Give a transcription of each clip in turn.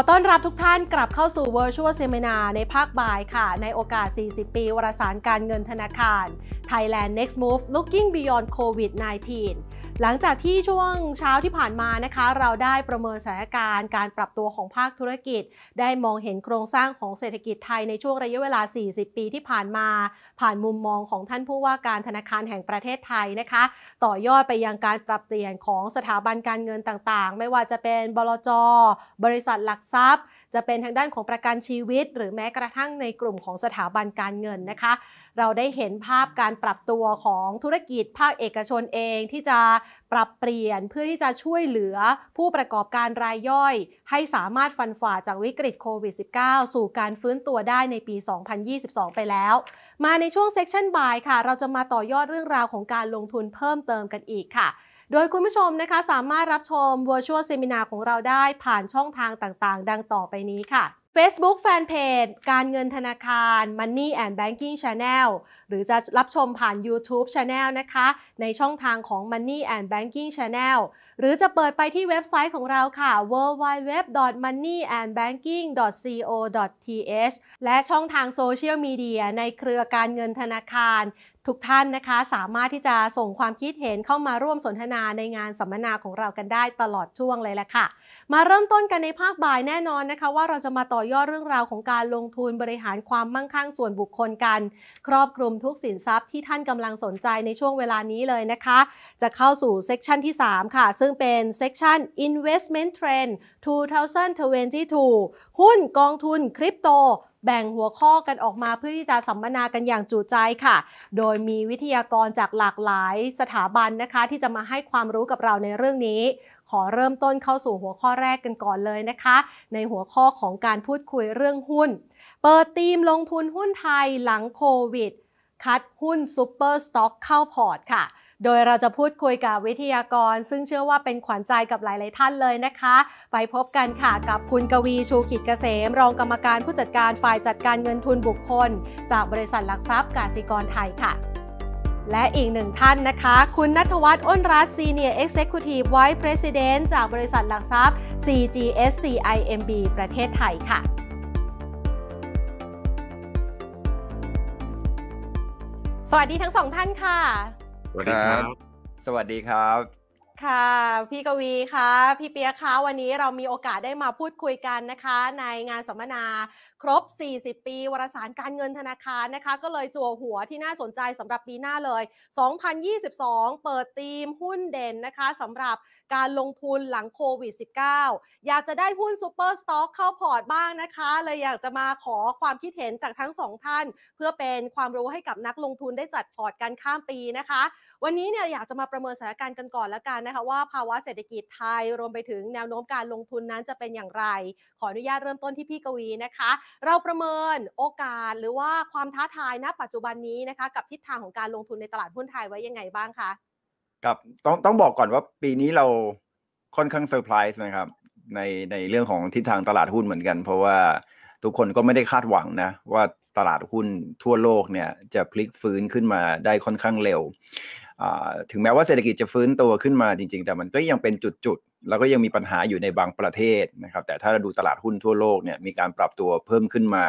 ขอต้อนรับทุกท่านกลับเข้าสู่ Virtual Seminar ในภาคบ่ายค่ะ ในโอกาส 40 ปีวารสารการเงินธนาคาร Thailand Next Move Looking Beyond COVID-19 หลังจากที่ช่วงเช้าที่ผ่านมานะคะ เราได้ประเมินสถานการณ์การปรับตัวของภาคธุรกิจ ได้มองเห็นโครงสร้างของเศรษฐกิจไทยในช่วงระยะเวลา 40 ปีที่ผ่านมา ผ่านมุมมองของท่านผู้ว่าการธนาคารแห่งประเทศไทยนะคะ ต่อยอดไปยังการปรับเปลี่ยนของสถาบันการเงินต่างๆ ไม่ว่าจะเป็นบลจ บริษัทหลักทรัพย์จะเป็นทางด้านของประกันชีวิตหรือแม้กระทั่งในกลุ่มของสถาบันการเงินนะคะ เราได้เห็นภาพการปรับตัวของธุรกิจภาคเอกชนเองที่จะปรับเปลี่ยนเพื่อที่จะช่วยเหลือผู้ประกอบการรายย่อยให้สามารถฟันฝ่าจากวิกฤตโควิด -19 สู่การฟื้นตัวได้ในปี 2022 ไปแล้ว มาในช่วงเซ็กชันบายค่ะ เราจะมาต่อยอดเรื่องราวของการลงทุนเพิ่มเติมกันอีกค่ะโดยคุณผู้ชมนะคะสามารถรับชม Virtual Seminar ของเราได้ผ่านช่องทางต่างๆ ดังต่อไปนี้ค่ะ Facebook Fanpage การเงินธนาคาร Money and Banking Channel หรือจะรับชมผ่าน YouTube Channel นะคะในช่องทางของ Money and Banking Channel หรือจะเปิดไปที่เว็บไซต์ของเราค่ะ www.moneyandbanking.co.th และช่องทางโซเชียลมีเดียในเครือการเงินธนาคารทุกท่านนะคะ สามารถที่จะส่งความคิดเห็นเข้ามาร่วมสนทนาในงานสัมมนาของเรากันได้ตลอดช่วงเลยแหละค่ะมาเริ่มต้นกันในภาคบ่ายแน่นอนนะคะว่าเราจะมาต่อยอดเรื่องราวของการลงทุนบริหารความมั่งคั่งส่วนบุคคลกัน ครอบคลุมทุกสินทรัพย์ที่ท่านกำลังสนใจในช่วงเวลานี้เลยนะคะ จะเข้าสู่เซกชันที่ 3 ค่ะ ซึ่งเป็นเซกชัน investment trend 2022 หุ้นกองทุนคริปโต แบ่งหัวข้อกันออกมาเพื่อที่จะสัมมนากันอย่างจุใจค่ะ โดยมีวิทยากรจากหลากหลาย สถาบันนะคะ ที่จะมาให้ความรู้กับเราในเรื่องนี้ขอเริ่มต้นเข้าสู่หัวข้อแรกกันก่อนเลยนะคะ ในหัวข้อของการพูดคุยเรื่องหุ้น เปิดทีมลงทุนหุ้นไทยหลังโควิด คัดหุ้นซ u เปอร์สต็อกเข้าพอร์ตค่ะ โดยเราจะพูดคุยกับวิทยากร ซึ่งเชื่อว่าเป็นขวัญใจกับหลาย ๆท่านเลยนะคะ ไปพบกันค่ะ กับคุณกวีชูกิจเกษมรองกรรมการผู้จัดการฝ่ายจัดการเงินทุนบุคคล จากบริษัทหลักทรัพย์กาศิกรไทยค่ะและอีกหนึ่งท่านนะคะ คุณนัทวัฒน์อ้นรัตน์ย e n i o r Executive Vice p r e s เนต์จากบริษัทหลักทรัพย์ CGSCIMB ประเทศไทยค่ะ สวัสดีทั้งสองท่านค่ะ สวัสดีครับ สวัสดีครับค่ะ พี่กวีคะพี่เปียคะวันนี้เรามีโอกาสได้มาพูดคุยกันนะคะ ในงานสัมมนาครบ 40 ปี วารสารการเงินธนาคารนะคะ ก็เลยจั่วหัวที่น่าสนใจสำหรับปีหน้าเลย 2022 เปิดธีมหุ้นเด่นนะคะสำหรับการลงทุนหลังโควิด -19 อยากจะได้หุ้นซูเปอร์สต็อกเข้าพอร์ตบ้างนะคะเลยอยากจะมาขอความคิดเห็นจากทั้งสองท่าน เพื่อเป็นความรู้ให้กับนักลงทุนได้จัดพอร์ตกันข้ามปีนะคะวันนี้เนี่ยอยากจะมาประเมินสถานการณ์กันก่อนแล้วกันนะคะ ว่า ภาวะเศรษฐกิจไทยรวมไปถึงแนวโน้มการลงทุนนั้นจะเป็นอย่างไร ขออนุญาตเริ่มต้นที่พี่กวีนะคะเราประเมินโอกาสหรือว่าความท้าทายณปัจจุบันนี้นะคะกับทิศทางของการลงทุนในตลาดหุ้นไทยไว้ยังไงบ้างคะกับต้องต้องบอกก่อนว่าปีนี้เราค่อนข้างเซอร์ไพรส์นะครับในในเรื่องของทิศทางตลาดหุ้นเหมือนกัน เพราะว่าทุกคนก็ไม่ได้คาดหวังนะว่าตลาดหุ้นทั่วโลกเนี่ยจะพลิกฟื้นขึ้นมาได้ค่อนข้างเร็วถึงแม้ว่าเศรษฐกิจจะฟื้นตัวขึ้นมาจริง ๆ แต่มันก็ยังเป็นจุดๆแล้วก็ยังมีปัญหาอยู่ในบางประเทศนะครับ แต่ถ้าเราดูตลาดหุ้นทั่วโลกเนี่ยมีการปรับตัวเพิ่มขึ้นมา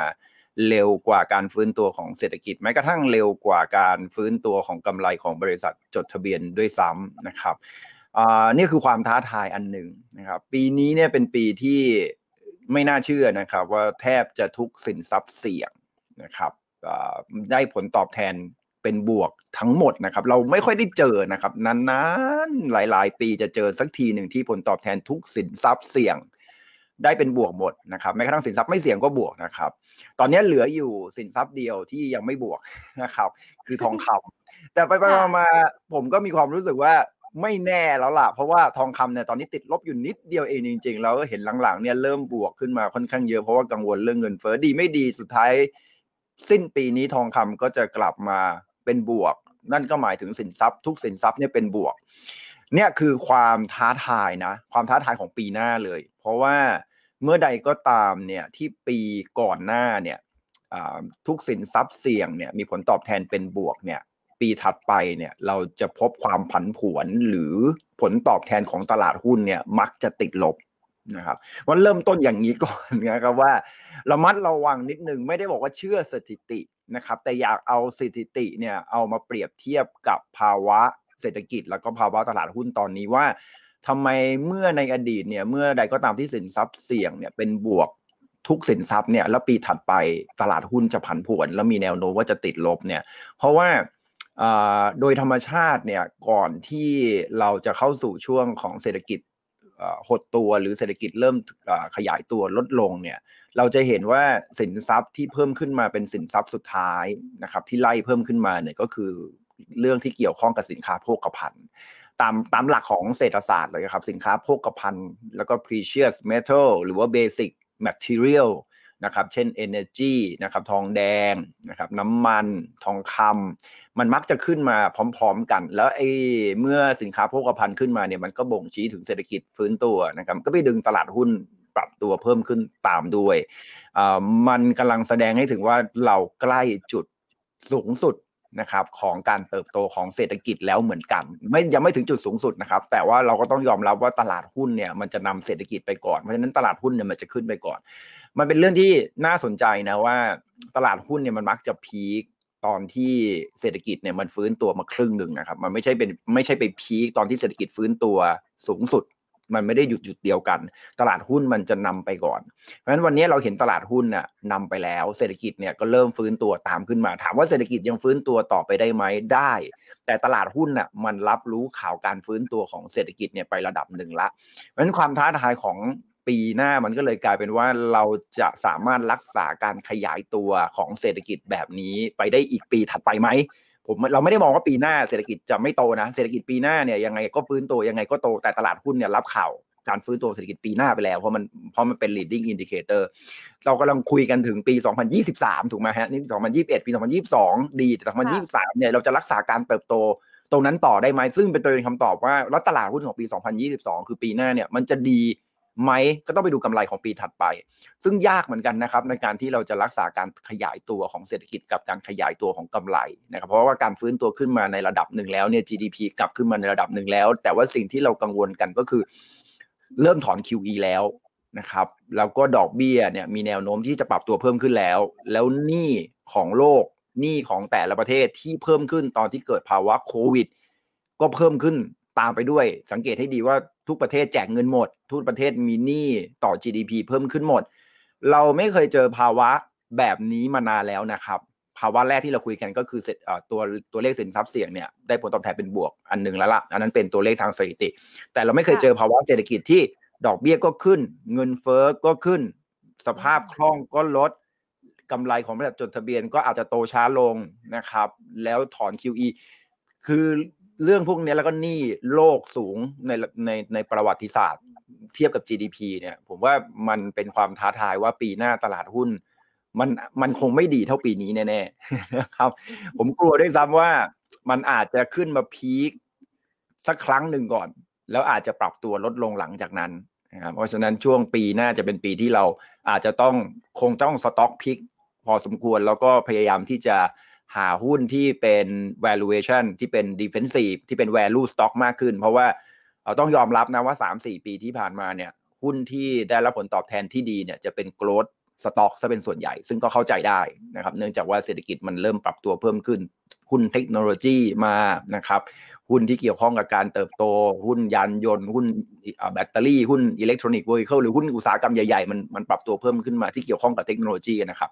เร็วกว่าการฟื้นตัวของเศรษฐกิจแม้กระทั่งเร็วกว่าการฟื้นตัวของกำไรของบริษัทจดทะเบียนด้วยซ้ำนะครับนี่คือความท้าทายอันหนึ่งนะครับปีนี้เนี่ยเป็นปีที่ไม่น่าเชื่อนะครับว่าแทบจะทุกสินทรัพย์เสี่ยงนะครับได้ผลตอบแทนเป็นบวกทั้งหมดนะครับเราไม่ค่อยได้เจอนะครับนานๆหลายๆ ปีจะเจอสักทีหนึ่งที่ผลตอบแทนทุกสินทรัพย์เสี่ยงได้เป็นบวกหมดนะครับแม้กระทั่งสินทรัพย์ไม่เสี่ยงก็บวกนะครับ ตอนนี้เหลืออยู่สินทรัพย์เดียวที่ยังไม่บวกนะครับ คือทองคำ แต่ไปมาผมก็มีความรู้สึกว่าไม่แน่แล้วล่ะเพราะว่าทองคำเนี่ยตอนนี้ติดลบอยู่นิดเดียวเองจริง ๆ แล้วเห็นหลังๆเนี่ยเริ่มบวกขึ้นมาค่อนข้างเยอะเพราะว่ากังวลเรื่องเงินเฟ้อดีไม่ดีสุดท้ายสิ้นปีนี้ทองคำก็จะกลับมาเป็นบวก นั่นก็หมายถึงสินทรัพย์ทุกสินทรัพย์เนี่ยเป็นบวก เนี่ยคือความท้าทายนะ ความท้าทายของปีหน้าเลย เพราะว่าเมื่อใดก็ตามเนี่ยที่ปีก่อนหน้าเนี่ยทุกสินทรัพย์เสี่ยงเนี่ยมีผลตอบแทนเป็นบวกเนี่ยปีถัดไปเนี่ยเราจะพบความผันผวนหรือผลตอบแทนของตลาดหุ้นเนี่ยมักจะติดลบนะครับวันเริ่มต้นอย่างนี้ก่อนนะครับว่าระมัดระวังนิดนึง ไม่ได้บอกว่าเชื่อสถิตินะครับ แต่อยากเอาสถิติเนี่ยเอามาเปรียบเทียบกับภาวะเศรษฐกิจแล้วก็ภาวะตลาดหุ้นตอนนี้ว่าทำไมเมื่อในอดีตเนี่ยเมื่อใดก็ตามที่สินทรัพย์เสี่ยงเนี่ยเป็นบวกทุกสินทรัพย์เนี่ยแล้วปีถัดไปตลาดหุ้นจะผันผวน แล้วมีแนวโน้มว่าจะติดลบเนี่ยเพราะว่าโดยธรรมชาติเนี่ยก่อนที่เราจะเข้าสู่ช่วงของเศรษฐกิจหดตัว หรือเศรษฐกิจเริ่มขยายตัวลดลงเนี่ยเราจะเห็นว่าสินทรัพย์ที่เพิ่มขึ้นมาเป็นสินทรัพย์สุดท้ายนะครับที่ไล่เพิ่มขึ้นมาเนี่ยก็คือเรื่องที่เกี่ยวข้องกับสินค้าโภคภัณฑ์ตามตามหลักของเศรษฐศาสตร์เลยครับสินค้าโภคภัณฑ์ แล้วก็ precious metal หรือว่า basic material นะครับเช่น energy นะครับทองแดงนะครับน้ำมัน ทองคำมันมักจะขึ้นมาพร้อมๆกัน แล้วไอ้เมื่อสินค้าโภคภัณฑ์ขึ้นมาเนี่ยมันก็บ่งชี้ถึงเศรษฐกิจฟื้นตัวนะครับก็ไปดึงตลาดหุ้นปรับตัวเพิ่มขึ้นตามด้วยมันกำลังแสดงให้ถึงว่าเราใกล้จุดสูงสุดนะครับของการเติบโตของเศรษฐกิจแล้วเหมือนกันไม่ยังไม่ถึงจุดสูงสุดนะครับ แต่ว่าเราก็ต้องยอมรับว่าตลาดหุ้นเนี่ยมันจะนำเศรษฐกิจไปก่อนเพราะฉะนั้นตลาดหุ้นเนี่ยมันจะขึ้นไปก่อน มันเป็นเรื่องที่น่าสนใจนะว่าตลาดหุ้นเนี่ยมันมักจะพีคตอนที่เศรษฐกิจเนี่ยมันฟื้นตัวมาครึ่งหนึ่งนะครับมันไม่ใช่เป็นไม่ใช่ไปพีคตอนที่เศรษฐกิจฟื้นตัวสูงสุดมันไม่ได้หยุดจุดเดียวกัน ตลาดหุ้นมันจะนำไปก่อน เพราะฉะนั้นวันนี้เราเห็นตลาดหุ้นน่ะนำไปแล้วเศรษฐกิจเนี่ยก็เริ่มฟื้นตัวตามขึ้นมา ถามว่าเศรษฐกิจยังฟื้นตัวต่อไปได้ไหมได้ แต่ตลาดหุ้นน่ะมันรับรู้ข่าวการฟื้นตัวของเศรษฐกิจเนี่ยไประดับหนึ่งละเพราะฉะนั้นความท้าทายของปีหน้ามันก็เลยกลายเป็นว่าเราจะสามารถรักษาการขยายตัวของเศรษฐกิจแบบนี้ไปได้อีกปีถัดไปไหมผมเราไม่ได้มองว่าปีหน้าเศรษฐกิจจะไม่โตนะ เศรษฐกิจปีหน้าเนี่ยยังไงก็ฟื้นตัว ยังไงก็โต แต่ตลาดหุ้นเนี่ยรับข่าวการฟื้นตัวเศรษฐกิจปีหน้าไปแล้วเพราะมันเพราะมันเป็น leading indicator เรากำลังคุยกันถึงปี 2023 ถูกไหมฮะนี่ 2021 ปี 2022 ดี แต่ 2023 เนี่ยเราจะรักษาการเติบโต ตรงนั้นต่อได้ไหมซึ่งเป็นตัวเป็นคำตอบว่าแล้วตลาดหุ้นของปี 2022 คือปีหน้าเนี่ยมันจะดีไหมก็ต้องไปดูกำไรของปีถัดไป ซึ่งยากเหมือนกันนะครับ ในการที่เราจะรักษาการขยายตัวของเศรษฐกิจกับการขยายตัวของกำไรนะครับเพราะว่าการฟื้นตัวขึ้นมาในระดับหนึ่งแล้วเนี่ย GDP กลับขึ้นมาในระดับหนึ่งแล้ว แต่ว่าสิ่งที่เรากังวลกันก็คือเริ่มถอน QE แล้วนะครับ แล้วก็ดอกเบี้ยเนี่ยมีแนวโน้มที่จะปรับตัวเพิ่มขึ้นแล้ว แล้วหนี้ของโลกหนี้ของแต่ละประเทศที่เพิ่มขึ้นตอนที่เกิดภาวะโควิด ก็เพิ่มขึ้นตามไปด้วยสังเกตให้ดีว่าทุกประเทศแจกเงินหมด ทุกประเทศมีหนี้ต่อ GDP เพิ่มขึ้นหมด เราไม่เคยเจอภาวะแบบนี้มานานแล้วนะครับ ภาวะแรกที่เราคุยกันก็คือตัวตัวเลขสินทรัพย์เสี่ยงเนี่ย ได้ผลตอบแทนเป็นบวกอันหนึ่งแล้วละ่ะ อันนั้นเป็นตัวเลขทางสถิติ แต่เราไม่เคยเจอภาวะเศรษฐกิจที่ดอกเบี้ยก็ขึ้น เงินเฟอ้อก็ขึ้น สภาพคล่องก็ลดกำไรของบริษัทจดทะเบียน ก็อาจจะโตช้าลงนะครับแล้วถอน QE คือเรื่องพวกนี้แล้วก็หนี้โลกสูงในในในประวัติศาสตร์ เทียบกับ GDP เนี่ย ผมว่ามันเป็นความท้าทายว่าปีหน้าตลาดหุ้น มันมันคงไม่ดีเท่าปีนี้แน่ๆนะครับ ผมกลัวด้วยซ้ำว่ามันอาจจะขึ้นมาพีคสักครั้งหนึ่งก่อน แล้วอาจจะปรับตัวลดลงหลังจากนั้นนะครับเพราะฉะนั้นช่วงปีหน้าจะเป็นปีที่เรา อาจจะต้องคงต้องสต็อกพิกพอสมควร แล้วก็พยายามที่จะหาหุ้นที่เป็น valuation ที่เป็น defensive ที่เป็น value stock มากขึ้น เพราะว่าเราต้องยอมรับนะว่า 3-4 ปีที่ผ่านมาเนี่ย หุ้นที่ได้รับผลตอบแทนที่ดีเนี่ย จะเป็น growth stock ซะเป็นส่วนใหญ่ ซึ่งก็เข้าใจได้นะครับเนื่องจากว่าเศรษฐกิจมันเริ่มปรับตัวเพิ่มขึ้นหุ้นเทคโนโลยีมานะครับ หุ้นที่เกี่ยวข้องกับการเติบโตหุ้นยานยนต์ หุ้นแบตเตอรี่หุ้นอิเล็กทรอนิกส์เวอร์เคิลหรือหุ้นอุตสาหกรรมใหญ่ๆมันมันปรับตัวเพิ่มขึ้นมาที่เกี่ยวข้องกับเทคโนโลยีนะครับ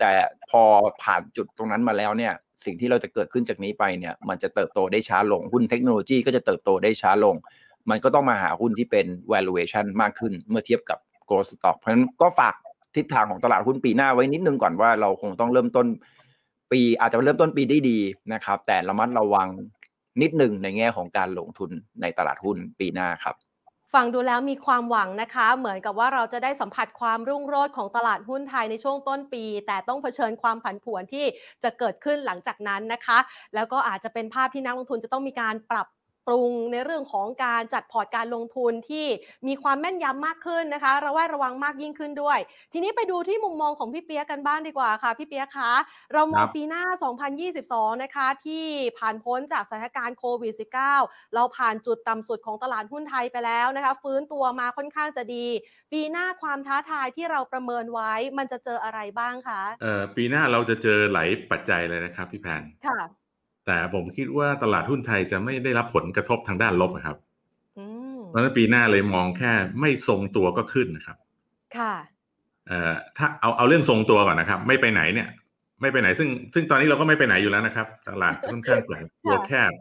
แต่พอผ่านจุดตรงนั้นมาแล้วเนี่ยสิ่งที่เราจะเกิดขึ้นจากนี้ไปเนี่ย มันจะเติบโตได้ช้าลงหุ้นเทคโนโลยี ก็จะเติบโตได้ช้าลง มันก็ต้องมาหาหุ้นที่เป็น valuation มากขึ้นเมื่อเทียบกับ growth stock เพราะฉะนั้นก็ฝากทิศทางของตลาดหุ้นปีหน้าไว้นิดนึงก่อนว่าเราคงต้องเริ่มต้น ปีอาจจะเริ่มต้นปีได้ดีนะครับ แต่ระมัดระวังนิดหนึ่งในแง่ของการลงทุนในตลาดหุ้นปีหน้าครับฟังดูแล้วมีความหวังนะคะ เหมือนกับว่าเราจะได้สัมผัสความรุ่งโรจน์ของตลาดหุ้นไทยในช่วงต้นปี แต่ต้องเผชิญความผันผวนที่จะเกิดขึ้นหลังจากนั้นนะคะ แล้วก็อาจจะเป็นภาพที่นักลงทุนจะต้องมีการปรับรุงในเรื่องของการจัดพอร์ตการลงทุนที่มีความแม่นยำมากขึ้นนะคะระวดระวังมากยิ่งขึ้นด้วย ทีนี้ไปดูที่มุมมองของพี่เปียกกันบ้างดีกว่าค่ะ พี่เปียกคะ เรามองปีหน้า 2022 นะคะที่ผ่านพ้นจากสถานการณ์โควิด -19 เราผ่านจุดต่ำสุดของตลาดหุ้นไทยไปแล้วนะคะฟื้นตัวมาค่อนข้างจะดี ปีหน้าความท้าทายที่เราประเมินไว้มันจะเจออะไรบ้างคะเออปีหน้าเราจะเจอหลายปัจจัยเลยนะครับพี่แพนค่ะแต่ผมคิดว่าตลาดหุ้นไทยจะไม่ได้รับผลกระทบทางด้านลบครับเพราะนั้นปีหน้าเลยมองแค่ไม่ทรงตัวก็ขึ้นนะครับ ค่ะ เอ่อ ถ้าเอาเอาเรื่องทรงตัวก่อนนะครับ ไม่ไปไหนเนี่ย ไม่ไปไหน ซึ่งซึ่งตอนนี้เราก็ไม่ไปไหนอยู่แล้วนะครับ ตลาดค่อนข้างแข็งตัวแคบ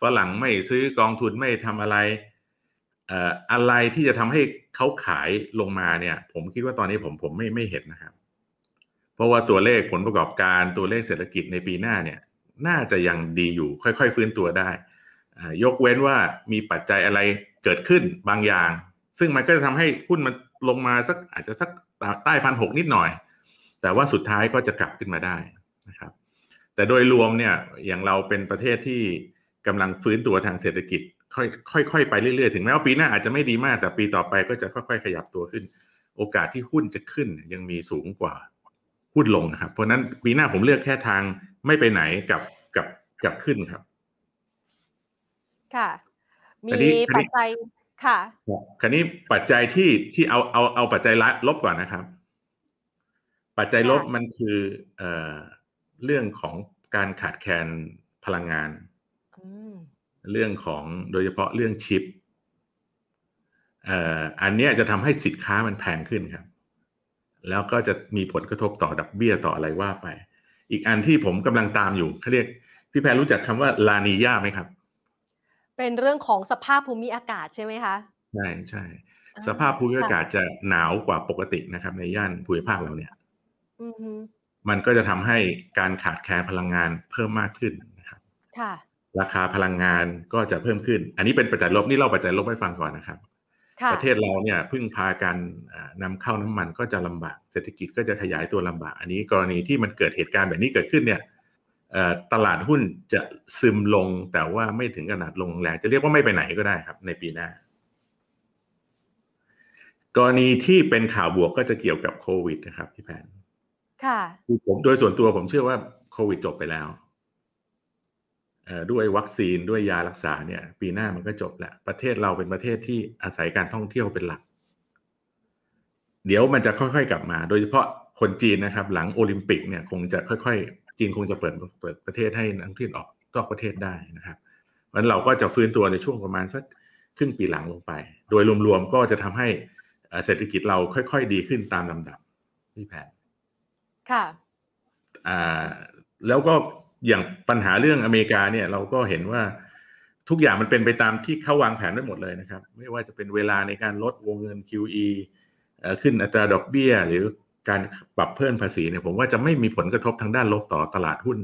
ฝรั่งไม่ซื้อกองทุนไม่ทำอะไร เอ่อ อะไรที่จะทำให้เขาขายลงมาเนี่ย ผมคิดว่าตอนนี้ผมผมไม่ไม่เห็นนะครับ เพราะว่าตัวเลขผลประกอบการตัวเลขเศรษฐกิจในปีหน้าเนี่ยน่าจะยังดีอยู่ ค่อยๆฟื้นตัวได้ ยกเว้นว่ามีปัจจัยอะไรเกิดขึ้นบางอย่าง ซึ่งมันก็จะทำให้หุ้นมันลงมาสักอาจจะสักใต้พันหกนิดหน่อย แต่ว่าสุดท้ายก็จะกลับขึ้นมาได้นะครับแต่โดยรวมเนี่ยอย่างเราเป็นประเทศที่กำลังฟื้นตัวทางเศรษฐกิจ ค่อยๆไปเรื่อยๆ ถึงแม้ว่าปีหน้าอาจจะไม่ดีมาก แต่ปีต่อไปก็จะค่อย ๆ ขยับตัวขึ้น โอกาสที่หุ้นจะขึ้นยังมีสูงกว่าหุ้นลงนะครับเพราะนั้นปีหน้าผมเลือกแค่ทางไม่ไปไหนกับกับกับขึ้นครับ ค่ะ มีปัจจัยค่ะคันนี้ปัจจัยที่ที่เอาเอาเอาปัจจัยลบก่อนนะครับ ปัจจัยลบมันคือเอ่อเรื่องของการขาดแคลนพลังงาน เรื่องของโดยเฉพาะเรื่องชิปอันนี้จะทำให้สินค้ามันแพงขึ้นครับ แล้วก็จะมีผลกระทบต่อดับเบี้ยต่ออะไรว่าไปอีกอันที่ผมกำลังตามอยู่เขาเรียก พี่แพรรู้จักคำว่า ลานีย่าไหมครับ เป็นเรื่องของสภาพภูมิอากาศใช่ไหมคะใช่ใช่ สภาพภูมิอากาศจะหนาวกว่าปกตินะครับ ในย่านภูมิภาคเราเนี่ยมันก็จะทำให้การขาดแคลนพลังงานเพิ่มมากขึ้นนะครับ ค่ะ ราคาพลังงานก็จะเพิ่มขึ้น อันนี้เป็นปัจจัยลบนี่เล่าปัจจัยลบให้ฟังก่อนนะครับประเทศเราเนี่ยพึ่งพาการนำเข้าน้ำมันก็จะลำบากเศรษฐกิจก็จะขยายตัวลำบาก อันนี้กรณีที่มันเกิดเหตุการณ์แบบนี้เกิดขึ้น เนี่ยตลาดหุ้นจะซึมลงแต่ว่าไม่ถึงขนาดลงแรงจะเรียกว่าไม่ไปไหนก็ได้ครับ ในปีหน้า กรณีที่เป็นข่าวบวกก็จะเกี่ยวกับโควิดนะครับพี่แพนค่ะคือผมโดยส่วนตัวผมเชื่อว่าโควิดจบไปแล้วด้วยวัคซีนด้วยยารักษาเนี่ย ปีหน้ามันก็จบแหละประเทศเราเป็นประเทศที่อาศัยการท่องเที่ยวเป็นหลัก เดี๋ยวมันจะค่อยๆกลับมาโดยเฉพาะคนจีนนะครับหลังโอลิมปิกเนี่ยคงจะค่อยๆจีนคงจะเปิดเปิดประเทศให้นักท่องเที่ยวออกนอกประเทศได้นะครับมันเราก็จะฟื้นตัวในช่วงประมาณสักครึ่งปีหลังลงไป โดยรวมๆก็จะทำให้เศรษฐกิจเราค่อย ๆ ดีขึ้นตามลำดับพี่แผนค่ะอ่าแล้วก็อย่างปัญหาเรื่องอเมริกาเนี่ยเราก็เห็นว่าทุกอย่างมันเป็นไปตามที่เขาวางแผนไว้หมดเลยนะครับ ไม่ว่าจะเป็นเวลาในการลดวงเงิน QE ขึ้นอัตราดอกเบี้ยหรือการปรับเพิ่มภาษีเนี่ย ผมว่าจะไม่มีผลกระทบทางด้านลบต่อตลาดหุ้น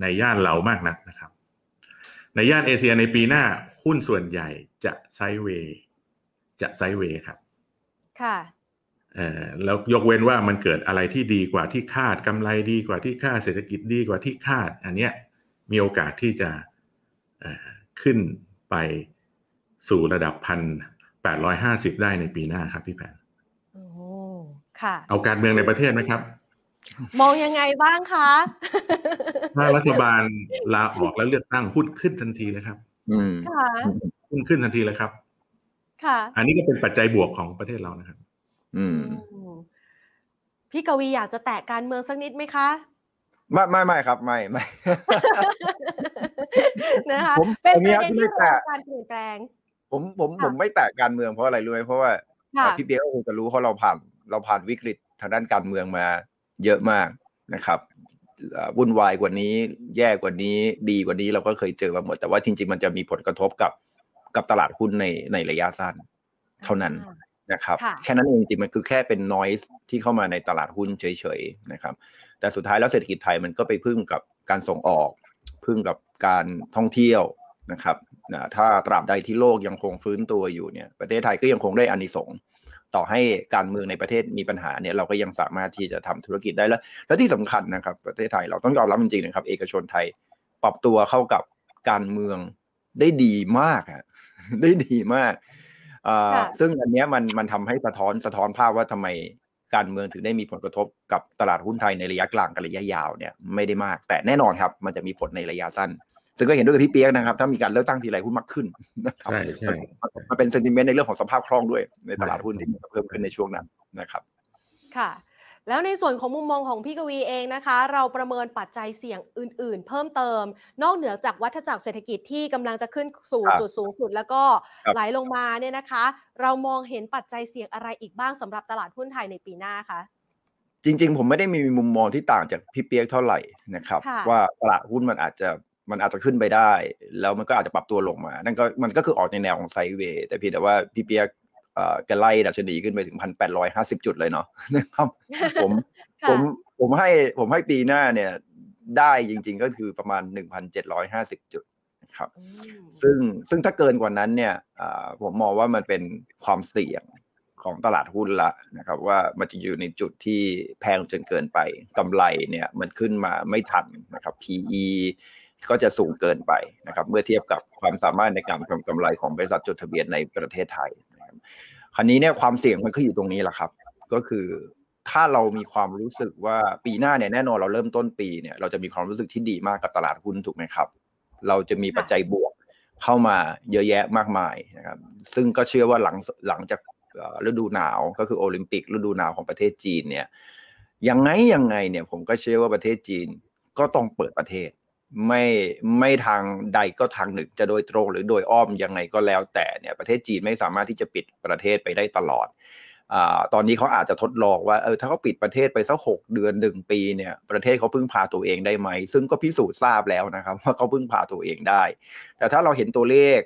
ในย่านเรามากนักนะครับ ในย่านเอเชียในปีหน้าหุ้นส่วนใหญ่จะไซเวย์จะไซเวย์ครับค่ะแล้วยกเว้นว่ามันเกิดอะไรที่ดีกว่าที่คาดกำไรดีกว่าที่คาดเศรษฐกิจดีกว่าที่คาด อันเนี้ยมีโอกาสที่จะขึ้นไปสู่ระดับพันแปดร้อยห้าสิบได้ในปีหน้าครับ พี่แผนโอ้ค่ะเอาการเมืองในประเทศไหมครับมองยังไงบ้างคะถ้ารัฐบาลลาออกแล้วเลือกตั้งพุ่งขึ้นทันทีเลยครับ อืมค่ะพุ่งขึ้นทันทีเลยครับ ค่ะ อันนี้ก็เป็นปัจจัยบวกของประเทศเรานะครับืมพี่กวีอยากจะแตะการเมืองสักนิดไหมคะไม่ไม่ไม่ครับไม่ไม่นะคะเป็นเรื่องที่การเปลี่ยนแปลงผมผมผมไม่แตะการเมืองเพราะอะไรรู้ไหมเพราะว่าพี่เปียกคงจะรู้เพราะเราผ่านเราผ่านวิกฤตทางด้านการเมืองมา เยอะมากนะครับวุ่นวายกว่านี้ แย่กว่านี้ ดีกว่านี้เราก็เคยเจอมาหมดแต่ว่าจริงๆมันจะมีผลกระทบกับกับตลาดหุ้นในในระยะสั้น เท่านั้นะครับแค่นั้นเองจริงมันคือแค่เป็น noise ที่เข้ามาในตลาดหุ้นเฉยๆนะครับ แต่สุดท้ายแล้วเศรษฐกิจไทยมันก็ไปพึ่งกับการส่งออก พึ่งกับการท่องเที่ยวนะครับนะถ้าตราบใดที่โลกยังคงฟื้นตัวอยู่เนี่ย ประเทศไทยก็ยังคงได้อานิสงส์ต่อให้การเมืองในประเทศมีปัญหาเนี่ยเราก็ยังสามารถที่จะทำธุรกิจได้แล้ว และที่สำคัญนะครับ ประเทศไทยเราต้องยอมรับจริงๆนะครับ เอกชนไทยปรับตัวเข้ากับการเมืองได้ดีมากะได้ดีมากซึ่งอันนี้มันมันทำให้สะท้อนสะท้อนภาพว่าทำไมการเมืองถึงได้มีผลกระทบกับตลาดหุ้นไทยในระยะกลางกับระยะยาวเนี่ยไม่ได้มาก แต่แน่นอนครับมันจะมีผลในระยะสั้น ซึ่งก็เห็นด้วยกับพี่เปียกนะครับ ถ้ามีการเลือกตั้งทีไรหุ้นมากขึ้นใช่ใช่มันเป็นเซนติเมนต์ในเรื่องของสภาพคล่องด้วยในตลาดหุ้นที่เพิ่มขึ้นในช่วงนั้นนะครับ ค่ะแล้วในส่วนของมุมมองของพี่กวีเองนะคะ เราประเมินปัจจัยเสี่ยงอื่นๆ เพิ่มเติม นอกเหนือจากวัฏจักรเศรษฐกิจที่กำลังจะขึ้นสู่จุดสูงสุดแล้วก็ไหลลงมาเนี่ยนะคะ เรามองเห็นปัจจัยเสี่ยงอะไรอีกบ้างสำหรับตลาดหุ้นไทยในปีหน้าคะ จริงๆ ผมไม่ได้มีมุมมองที่ต่างจากพี่เปียกเท่าไหร่นะครับว่าตลาดหุ้นมันอาจจะมันอาจจะขึ้นไปได้ แล้วมันก็อาจจะปรับตัวลงมานั่นก็มันก็คือออกในแนวของไซเวย์แต่เพียงแต่ว่าพี่เปียกแะไล่ดัชนีขึ้นไปถึงพันแปดร้อยห้าสิบจุดเลยเนาะนะครับผมผมผมให้ผมให้ปีหน้าเนี่ย ได้จริงๆก็คือประมาณหนึ่งพันเจ็ดร้อยห้าสิบจุดครับซึ่งซึ่งถ้าเกินกว่านั้นเนี่ย ผมมองว่ามันเป็นความเสี่ยงของตลาดหุ้นละนะครับ ว่ามันจะอยู่ในจุดที่แพงจนเกินไปกำไรเนี่ยมันขึ้นมาไม่ทันนะครับ PE ก็จะสูงเกินไปนะครับ เมื่อเทียบกับความสามารถในการทำกำไรของบริษัทจดทะเบียนในประเทศไทยคราวนี้เนี่ยความเสี่ยงมันก็อยู่ตรงนี้แหละครับ ก็คือถ้าเรามีความรู้สึกว่าปีหน้าเนี่ยแน่นอนเราเริ่มต้นปีเนี่ยเราจะมีความรู้สึกที่ดีมากกับตลาดหุ้นถูกไหมครับ เราจะมีปัจจัยบวกเข้ามาเยอะแยะมากมายนะครับ ซึ่งก็เชื่อว่าหลังหลังจากฤดูหนาวก็คือโอลิมปิกฤดูหนาวของประเทศจีนเนี่ย ยังไงยังไงเนี่ยผมก็เชื่อว่าประเทศจีนก็ต้องเปิดประเทศไม่ไม่ทางใดก็ทางหนึ่งจะโดยตรงหรือโดยอ้อมยังไงก็แล้ว แต่เนี่ยประเทศจีนไม่สามารถที่จะปิดประเทศไปได้ตลอดอตอนนี้เขาอาจจะทดลองว่าเออถ้าเขาปิดประเทศไปสักหกเดือนหนึ่งปีเนี่ยประเทศเขาพึ่งพาตัวเองได้ไหม ซึ่งก็พิสูจน์ทราบแล้วนะครับว่าเขาพึ่งพาตัวเองได้ แต่ถ้าเราเห็นตัวเลข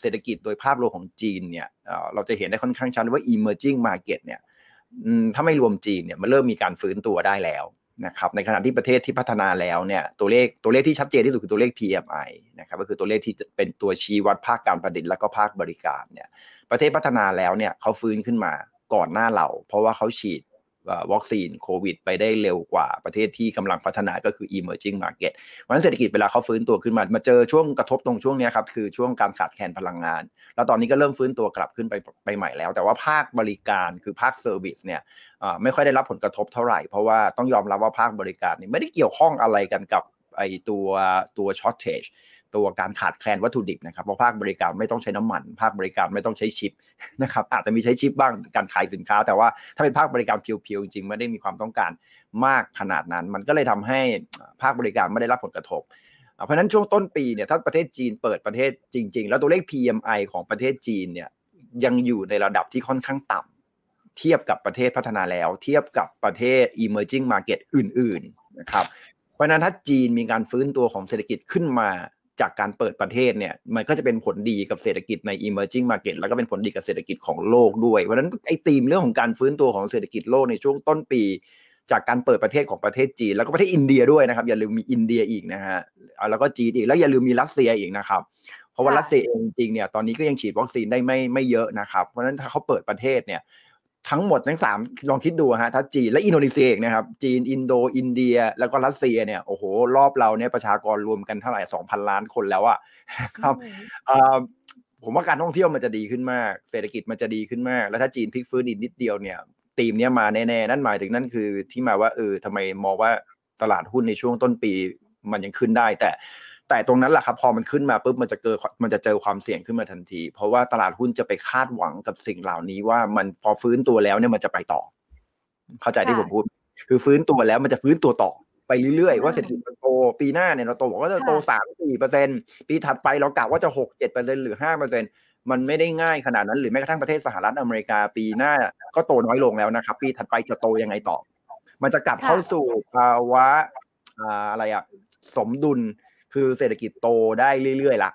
เศรษฐกิจโดยภาพรวมของจีนเนี่ยเราจะเห็นได้ค่อนข้างชัดว่า emerging market เนี่ยถ้าไม่รวมจีนเนี่ยมันเริ่มมีการฟื้นตัวได้แล้วนะครับในขณะที่ประเทศที่พัฒนาแล้วเนี่ยตัวเลขตัวเลขที่ชัดเจนที่สุดคือตัวเลข PMI นะครับก็คือตัวเลขที่เป็นตัวชี้วัดภาคการผลิตและก็ภาคบริการเนี่ยประเทศพัฒนาแล้วเนี่ยเขาฟื้นขึ้นมาก่อนหน้าเราเพราะว่าเขาฉีดวัคซีน โควิด ไปได้เร็วกว่าประเทศที่กำลังพัฒนาก็คือ emerging market เพราะฉะนั้นเศรษฐกิจเวลาเขาฟื้นตัวขึ้นมา มาเจอช่วงกระทบตรงช่วงนี้ครับ คือช่วงการขาดแคลนพลังงาน แล้วตอนนี้ก็เริ่มฟื้นตัวกลับขึ้นไปไปใหม่แล้ว แต่ว่าภาคบริการคือภาคเซอร์วิสเนี่ยไม่ค่อยได้รับผลกระทบเท่าไหร่ เพราะว่าต้องยอมรับว่าภาคบริการนี่ไม่ได้เกี่ยวข้องอะไรกันกับไอตัวตัวช็อตเทจตัวการขาดแคลนวัตถุดิบนะครับเพราะภาคบริการไม่ต้องใช้น้ำมัน ภาคบริการไม่ต้องใช้ชิปนะครับอาจจะมีใช้ชิปบ้างการขายสินค้าแต่ว่าถ้าเป็นภาคบริการเพียวๆจริงๆไม่ได้มีความต้องการมากขนาดนั้น มันก็เลยทำให้ภาคบริการไม่ได้รับผลกระทบเพราะนั้นช่วงต้นปีเนี่ยถ้าประเทศจีนเปิดประเทศจริง ๆแล้วตัวเลข PMI ของประเทศจีนเนี่ยยังอยู่ในระดับที่ค่อนข้างต่ำ เทียบกับประเทศพัฒนาแล้ว เทียบกับประเทศ emerging market อื่นๆนะครับเพราะนั้นถ้าจีนมีการฟื้นตัวของเศรษฐกิจขึ้นมาจากการเปิดประเทศเนี่ยมันก็จะเป็นผลดีกับเศรษฐกิจใน emerging market แล้วก็เป็นผลดีกับเศรษฐกิจของโลกด้วย เพราะนั้นไอ้ธีมเรื่องของการฟื้นตัวของเศรษฐกิจโลกในช่วงต้นปี จากการเปิดประเทศของประเทศจีน แล้วก็ประเทศอินเดียด้วยนะครับอย่าลืมมีอินเดียอีกนะฮะแล้วก็จีนอีกแล้วอย่าลืมมีรัสเซียอีกนะครับเพราะว่ารัสเซียเองจริงเนี่ยตอนนี้ก็ยังฉีดวัคซีนได้ไม่ไม่เยอะนะครับเพราะฉะนั้นถ้าเขาเปิดประเทศเนี่ยทั้งหมดทั้งสามลองคิดดูฮะถ้าจีนและอินโดนีเซียนะครับจีนอินโดอินเดีย แล้วก็รัสเซียเนี่ยโอ้โห รอบเราเนี่ยประชากรรวมกันเท่าไหร่สองพันล้านคนแล้วอะครับผมว่าการท่องเที่ยวมันจะดีขึ้นมาก เศรษฐกิจมันจะดีขึ้นมากแล้วถ้าจีนพลิกฟื้นอีกนิดเดียวเนี่ยทีมเนี้ยมาแน่ๆนั่นหมายถึงนั่นคือที่มาว่าเออทำไมมองว่าตลาดหุ้นในช่วงต้นปีมันยังขึ้นได้ แต่แต่ตรงนั้นแหละครับพอมันขึ้นมาปุ๊บมันจะเกิดมันจะเจอความเสี่ยงขึ้นมาทันที เพราะว่าตลาดหุ้นจะไปคาดหวังกับสิ่งเหล่านี้ ว่ามันพอฟื้นตัวแล้วเนี่ยมันจะไปต่อ เข้าใจที่ผมพูดคือฟื้นตัวแล้วมันจะฟื้นตัวต่อไปเรื่อยๆว่าเศรษฐกิจมันโตปีหน้าเนี่ยเราโตบอกว่าจะโตสามสี่เปอร์เซ็นปีถัดไปเรากะว่าจะหกเจ็ดเปอร์เซ็นหรือห้าเปอร์เซ็นมันไม่ได้ง่ายขนาดนั้นหรือแม้กระทั่งประเทศสหรัฐอเมริกาปีหน้า ก็โตน้อยลงแล้วนะครับ ปีถัดไปจะโตยังไงต่อ มันจะกลับเข้าสู่ภาวะอะไรอะสมดุลคือเศรษฐกิจโตได้เรื่อยๆละ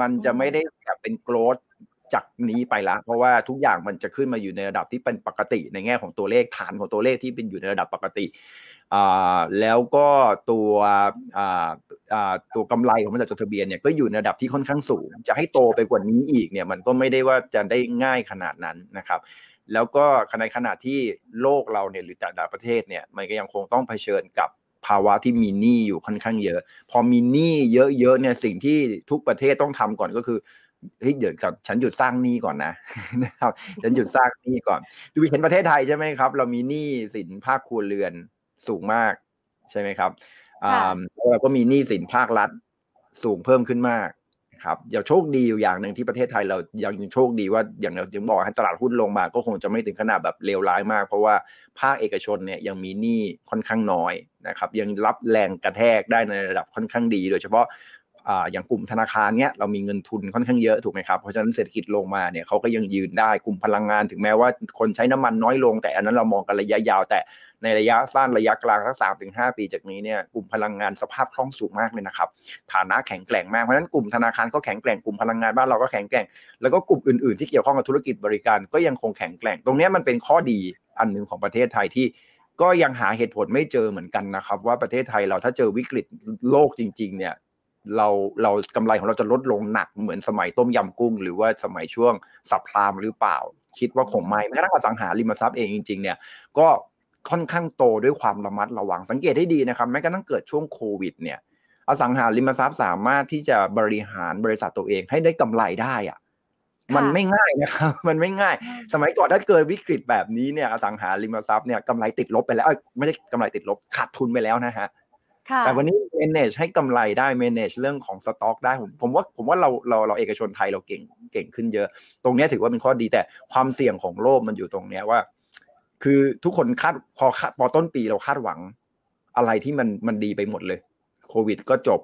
มันจะไม่ได้แบบเป็นโกรดจากนี้ไปละเพราะว่าทุกอย่างมันจะขึ้นมาอยู่ในระดับที่เป็นปกติ ในแง่ของตัวเลขฐานของตัวเลขที่เป็นอยู่ในระดับปกติ แล้วก็ตัวตัวกำไรของบริษัทจดทะเบียนเนี่ย ก็อยู่ในระดับที่ค่อนข้างสูง จะให้โตไปกว่านี้อีกเนี่ย มันก็ไม่ได้ว่าจะได้ง่ายขนาดนั้นนะครับ แล้วก็ในขณะที่โลกเราเนี่ยหรือแต่ละประเทศเนี่ย มันก็ยังคงต้องเผชิญกับภาวะที่มีหนี้อยู่ค่อนข้างเยอะ พอมีหนี้เยอะๆเนี่ยสิ่งที่ทุกประเทศต้องทำก่อนก็คือ เฮ้ยเดี๋ยวกับฉันหยุดสร้างหนี้ก่อนนะ นะครับ ฉันหยุดสร้างหนี้ก่อน ดูเห็นประเทศไทยใช่ไหมครับ เรามีหนี้สินภาคครัวเรือนสูงมากใช่ไหมครับเราก็มีหนี้สินภาครัฐสูงเพิ่มขึ้นมากครับอย่าโชคดีอยู่อย่างหนึ่งที่ประเทศไทยเรายังโชคดีว่าอย่างเราถึงบอกตลาดหุ้นลงมา ก็คงจะไม่ถึงขนาดแบบเลวร้ายมาก เพราะว่าภาคเอกชนเนี่ยยังมีหนี้ค่อนข้างน้อยนะครับ ยังรับแรงกระแทกได้ในระดับค่อนข้างดีโดยเฉพาะอย่างกลุ่มธนาคารเนี้ยเรามีเงินทุนค่อนข้างเยอะถูกไหมครับเพราะฉะนั้นเศรษฐกิจลงมาเนี่ยเขาก็ยังยืนได้กลุ่มพลังงานถึงแม้ว่าคนใช้น้ำมันน้อยลง แต่ อันนั้นเรามองกันระยะยาวแต่ในระยะสั้นระยะกลางสักสามถึงห้าปีจากนี้เนี่ยกลุ่มพลังงานสภาพคล่องสูงมากเลยนะครับฐานะแข็งแกร่งมากเพราะฉะนั้นกลุ่มธนาคารก็แข็งแกร่งกลุ่มพลังงานบ้านเราก็แข็งแกร่ง แล้วก็กลุ่มอื่นๆที่เกี่ยวข้องกับธุรกิจบริการก็ยังคงแข็งแกร่ง ตรงนี้มันเป็นข้อดีอันหนึ่งของประเทศไทยที่ก็ยังหาเหตุผลไม่เจอเหมือนกันนะครับว่าประเทศไทยเราถ้าเจอวิกฤตโลกจริงๆเนี่ยเราเรากำไรของเราจะลดลงหนักเหมือนสมัยต้มยำกุ้ง หรือว่าสมัยช่วงสับพรามหรือเปล่า คิดว่าคงไม่แม้กระทั่งอสังหาริมทรัพย์เองจริง ๆ เนี่ยก็ค่อนข้างโตด้วยความระมัดระวังสังเกตให้ดีนะครับ แม้กระทั่งเกิดช่วงโควิด เนี่ย อสังหาริมทรัพย์สามารถที่จะบริหารบริษัทตัวเองให้ได้กำไรได้อะมันไม่ง่ายนะครับมันไม่ง่าย สมัยก่อนถ้าเกิดวิกฤตแบบนี้เนี่ยอสังหาริมทรัพย์เนี่ยกำไรติดลบไปแล้วไม่ได้กำไรติดลบขาดทุนไปแล้วนะฮะแต่วันนี้ manage ให้กำไรได้ manage เรื่องของสต็อก ได้ผม ผมว่าผมว่าเราเราเราเอกชนไทยเราเก่งเก่งขึ้นเยอะ ตรงนี้ถือว่าเป็นข้อดีแต่ความเสี่ยงของโลกมันอยู่ตรงเนี้ยว่า คือทุกคนคาดพอพอต้นปีเราคาดหวังอะไรที่มันมันดีไปหมดเลยโควิดก็จบ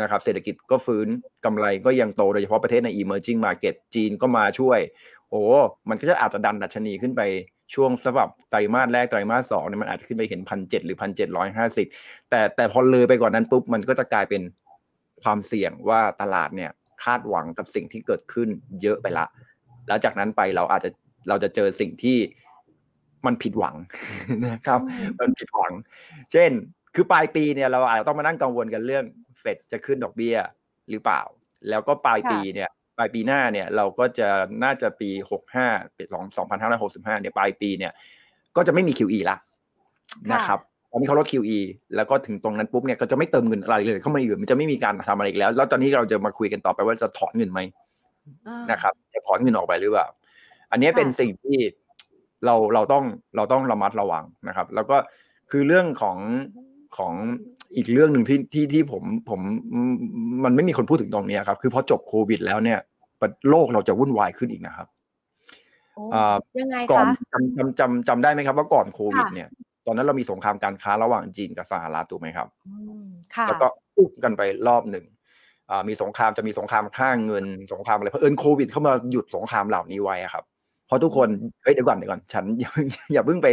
นะครับ เศรษฐกิจก็ฟื้นกำไรก็ยังโตโดยเฉพาะประเทศใน emerging market จีนก็มาช่วยโอ้ มันก็จะอาจจะดันดัชนีขึ้นไปช่วงสำหรับไตรมาสแรกไตรมาสสองเนี่ยมันอาจจะขึ้นไปเห็นพันเจ็ดหรือพันเจ็ดร้อยห้าสิบแต่แต่พอเลยไปก่อนนั้นปุ๊บมันก็จะกลายเป็นความเสี่ยงว่าตลาดเนี่ยคาดหวังกับสิ่งที่เกิดขึ้นเยอะไปละแล้ว จากนั้นไปเราอาจจะเราจะเจอสิ่งที่มันผิดหวังนะครับ มันผิดหวัง เช่นคือปลายปีเนี่ยเรา อาจจะต้องมานั่งกังวลกันเรื่องเฟดจะขึ้นดอกเบี้ยหรือเปล่า แล้วก็ปลายปีเนี่ยปลายปีหน้าเนี่ย เราก็จะน่าจะปี65ปี2565เนี่ยปลายปีเนี่ย ก็จะไม่มี QE ละนะครับตอนนี้เขาลด QE แล้วก็ถึงตรงนั้นปุ๊บเนี่ยก็จะไม่เติมเงินอะไรเลย เข้ามาอืู่มันจะไม่มีการทำอะไรอีกแล้ว แล้วตอนนี้เราจะมาคุยกันต่อไปว่าจะถอนเงินไหมนะครับจะถอนเงินออกไปหรือเปล่าอันนี้เป็นสิ่งที่เราเราต้องเราต้องระมัดระวังนะครับ แล้วก็คือเรื่องของของอีกเรื่องหนึ่งที่ที่ที่ผมผมมันไม่มีคนพูดถึงตรงนี้ครับ คือพอจบโควิดแล้วเนี่ยโลกเราจะวุ่นวายขึ้นอีกนะครับยังไงก่อนจำจำจำจำได้ไหมครับ ว่าก่อนโควิด เนี่ย ตอนนั้นเรามีสงครามการค้าระหว่างจีนกับสหรัฐถูกไหมครับแล้วก็อุ้มกันไปรอบหนึ่งมีสงครามจะมีสงครามค่างเงินสงครามอะไรเพราะเอินโควิด เข้ามาหยุดสงครามเหล่านี้ไว้ครับเพราะทุกคน เฮ้ยเดี๋ยวก่อนเดี๋ยวก่อน ฉันอย่าอย่าเพิ่งไป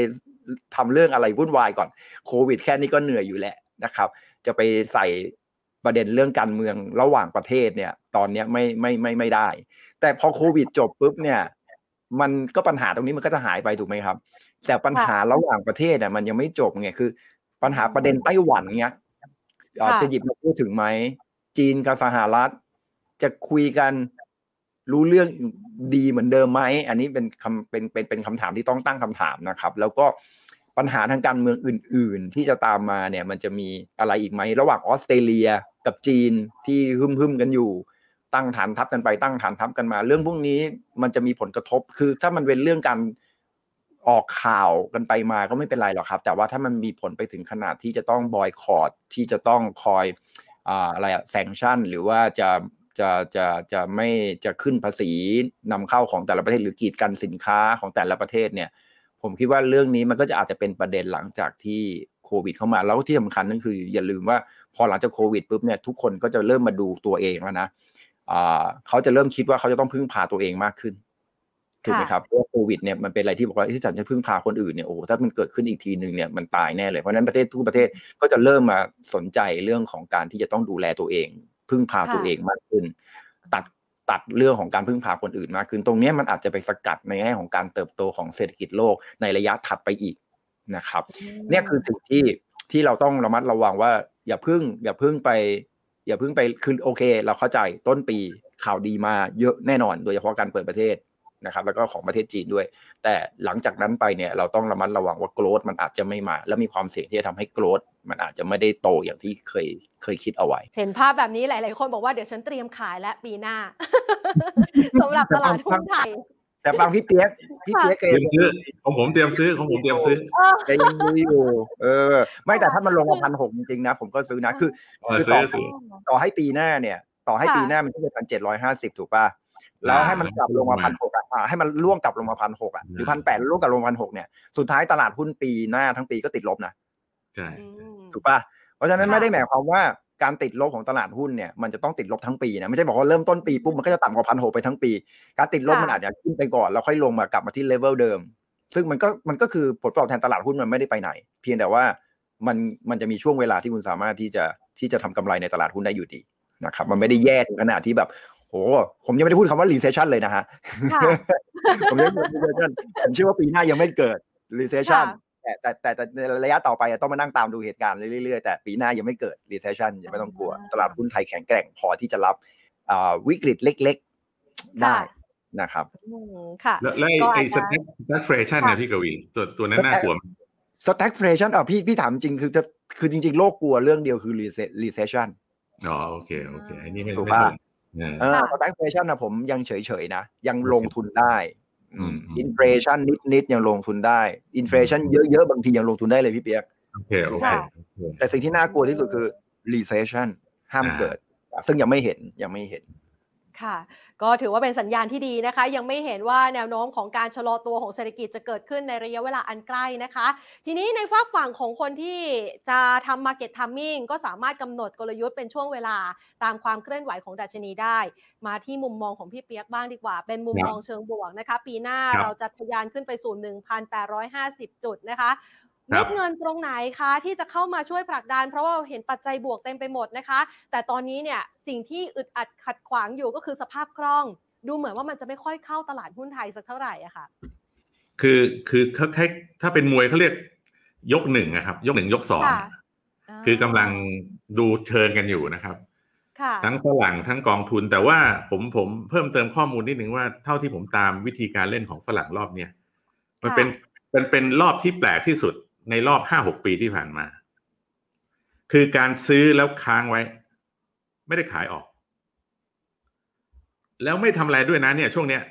ทำเรื่องอะไรวุ่นวายก่อนโควิด แค่นี้ก็เหนื่อยอยู่แหละนะครับจะไปใส่ประเด็นเรื่องการเมืองระหว่างประเทศเนี่ย ตอนนี้ไม่ไม่ไม่ไม่ได้ แต่พอโควิดจบปุ๊บเนี่ย มันก็ปัญหาตรงนี้มันก็จะหายไปถูกไหมครับ แต่ปัญหาระหว่างประเทศเนี่ยมันยังไม่จบไงคือ ปัญหาประเด็นไต้หวันเนี่ยจะหยิบมาพูดถึงไหมจีนกับสหรัฐ จะคุยกันรู้เรื่องดีเหมือนเดิมไหมอันนี้เป็นคำเป็นเป็นเป็นคำถามที่ต้องตั้งคำถามนะครับ แล้วก็ปัญหาทางการเมืองอื่น ๆ ที่จะตามมาเนี่ยมันจะมีอะไรอีกไหมระหว่างออสเตรเลีย กับจีนที่หึมหึมกันอยู่ ตั้งฐานทัพกันไปตั้งฐานทัพกันมา เรื่องพวกนี้มันจะมีผลกระทบคือถ้ามันเป็นเรื่องการออกข่าวกันไปมาก็ไม่เป็นไรหรอกครับ แต่ว่าถ้ามันมีผลไปถึงขนาดที่จะต้องบอยคอรดที่จะต้องคอยอะไรอะแซงชั่น หรือว่าจะจะจะจะไม่จะขึ้นภาษีนำเข้าของแต่ละประเทศหรือกีดกันสินค้าของแต่ละประเทศเนี่ยผมคิดว่าเรื่องนี้มันก็จะอาจจะเป็นประเด็นหลังจากที่โควิด เข้ามา แล้วที่สำคัญนั่นคืออย่าลืมว่าพอหลังจากโควิดปุ๊บเนี่ย ทุกคนก็จะเริ่มมาดูตัวเองแล้วนะเขาจะเริ่มคิดว่าเขาจะต้องพึ่งพาตัวเองมากขึ้นถูกไหมครับเพราะโควิดเนี่ยมันเป็นอะไรที่บอกว่าที่ฉันจะพึ่งพาคนอื่นเนี่ยโอ้ถ้ามันเกิดขึ้นอีกทีหนึ่งเนี่ยมันตายแน่เลยเพราะนั้นประเทศทุกประเทศก็จะเริ่มมาสนใจเรื่องของการที่จะต้องดูแลตัวเอง พึ่งพาตัวเองมากขึ้น ตัดตัดเรื่องของการพึ่งพาคนอื่นมากขึ้นตรงนี้มันอาจจะไปสกัดในแง่ของการเติบโตของเศรษฐกิจโลกในระยะถัดไปอีกนะครับ เนี่ยคือสิ่งที่ที่เราต้องระมัดระวังว่า อย่าพึ่ง อย่าพึ่งไป อย่าพึ่งไปคือโอเค เราเข้าใจต้นปีข่าวดีมาเยอะแน่นอนโดยเฉพาะการเปิดประเทศนะครับแล้วก็ของประเทศจีนด้วย แต่หลังจากนั้นไปเนี่ย เราต้องระมัดระวังว่าโกรดมันอาจจะไม่มา และมีความเสี่ยงที่จะทำให้โกรดมันอาจจะไม่ได้โตอย่างที่เคยเคยคิดเอาไว้ เห็นภาพแบบนี้หลายๆคนบอกว่าเดี๋ยวฉันเตรียมขายและ ปีหน้าสำหรับตลาดหุ้นไทย แต่บางพี่เปียก พี่เปียกเตรียมซื้อของผมเตรียมซื้อของผมเตรียมซื้อแต่ยังดีอยู่เออ ไม่แต่ถ้ามันลงมาพันหกจริงๆนะผมก็ซื้อนะคือือต่อต่อให้ปีหน้าเนี่ย ต่อให้ปีหน้ามันขึ้นไปพันเจ็ดร้อยห้าสิบถูกป่ะแล้วให้มันกลับลงมาพันหกอ่ะ ให้มันล่วงกลับลงมาพันหกอ่ะหรือพันแปดล่วงกลับลงพันหกเนี่ย สุดท้ายตลาดหุ้นปีหน้าทั้งปีก็ติดลบนะ ใช่ ถูกปะเพราะฉะนั้นไม่ได้หมายความว่า การติดลบของตลาดหุ้นเนี่ย มันจะต้องติดลบทั้งปีนะ ไม่ใช่บอกว่าเริ่มต้นปีปุ๊บมันก็จะต่ำกว่าพันหกไปทั้งปี การติดลบมันอาจจะขึ้นไปก่อนแล้วค่อยลงมากลับมาที่เลเวลเดิม ซึ่งมันก็มันก็คือผลตอบแทนตลาดหุ้นมันไม่ได้ไปไหน เพียงแต่ว่ามันมันจะมีช่วงเวลาที่คุณสามารถที่จะที่จะทำกำไรในตลาดหุ้นได้อยู่ดีนะครับมันไม่ได้แย่ถึงขนาดที่แบบโอหผมยังไม่ได้พูดคำว่ารีเซชชันเลยนะฮะผมยังไม่พูดรีเซชช i o ผมเชื่อว่าปีหน้ายังไม่เกิดรีเซชชันแต่แต่แต่ในระยะต่อไปต้องมานั่งตามดูเหตุการณ์เรื่อยๆ แต่ปีหน้ายังไม่เกิดรีเซชชันยังไม่ต้องกลัวตลาดหุ้นไทยแข็งแกร่งพอที่จะรับวิกฤตเล็กๆได้นะครับค่ะ แล้วไอ้สแต็กเฟรชั่นเนี่ยพี่กวีตัวตัวนั้นน่ากลัวสแต็กเฟรชั่นอ่ะพี่พี่ถามจริงคือจะคือจริงๆ โลกกลัวเรื่องเดียวคือรีเซชชันอ๋อโอเคโอเค อันนี้ไม่ถูกป่ะสแต็กเฟชันนะผมยังเฉยๆนะ ยังลงทุนได้อินเฟลชันนิดๆ ยังลงทุนได้อินเฟลชันเยอะๆบางทียังลงทุนได้เลยพี่เปียกโอเค โอเค แต่สิ่งที่น่ากลัวที่สุดคือรีเซชชันห้ามเกิด ซึ่งยังไม่เห็นยังไม่เห็นค่ะก็ถือว่าเป็นสัญญาณที่ดีนะคะ ยังไม่เห็นว่าแนวโน้มของการชะลอตัวของเศรษฐกิจจะเกิดขึ้นในระยะเวลาอันใกล้นะคะ ทีนี้ในฝากฝั่งของคนที่จะทำมาเก็ตทัมมิ่งก็สามารถกำหนดกลยุทธ์เป็นช่วงเวลาตามความเคลื่อนไหวของดัชนีได้ มาที่มุมมองของพี่เปียกบ้างดีกว่าเป็นมุมมองเชิงบวกนะคะ ปีหน้าเราจะทะยานขึ้นไปสู่1,850จุดนะคะเม็ดเงินตรงไหนคะที่จะเข้ามาช่วยผลักดันเพราะว่าเห็นปัจจัยบวกเต็มไปหมดนะคะ แต่ตอนนี้เนี่ยสิ่งที่อึดอัดขัดขวางอยู่ก็คือสภาพคล่อง ดูเหมือนว่ามันจะไม่ค่อยเข้าตลาดหุ้นไทยสักเท่าไหร่อะค่ะ คือคือถ้าคถ้าเป็นมวยเขาเรียกยกหนึ่งนะครับ ยกหนึ่งยกสอง คือกำลังดูเชิงกันอยู่นะครับทั้งฝรั่ง ทั้งกองทุน แต่ว่าผมผมเพิ่มเติมข้อมูลนิดหนึ่งว่าเท่าที่ผมตามวิธีการเล่นของฝรั่งรอบเนี้ยมันเป็นป็นเป็นรอบที่แปลกที่สุดในรอบห้าหกปีที่ผ่านมา คือการซื้อแล้วค้างไว้ ไม่ได้ขายออก แล้วไม่ทำอะไรด้วยนะเนี่ย ช่วงเนี้ย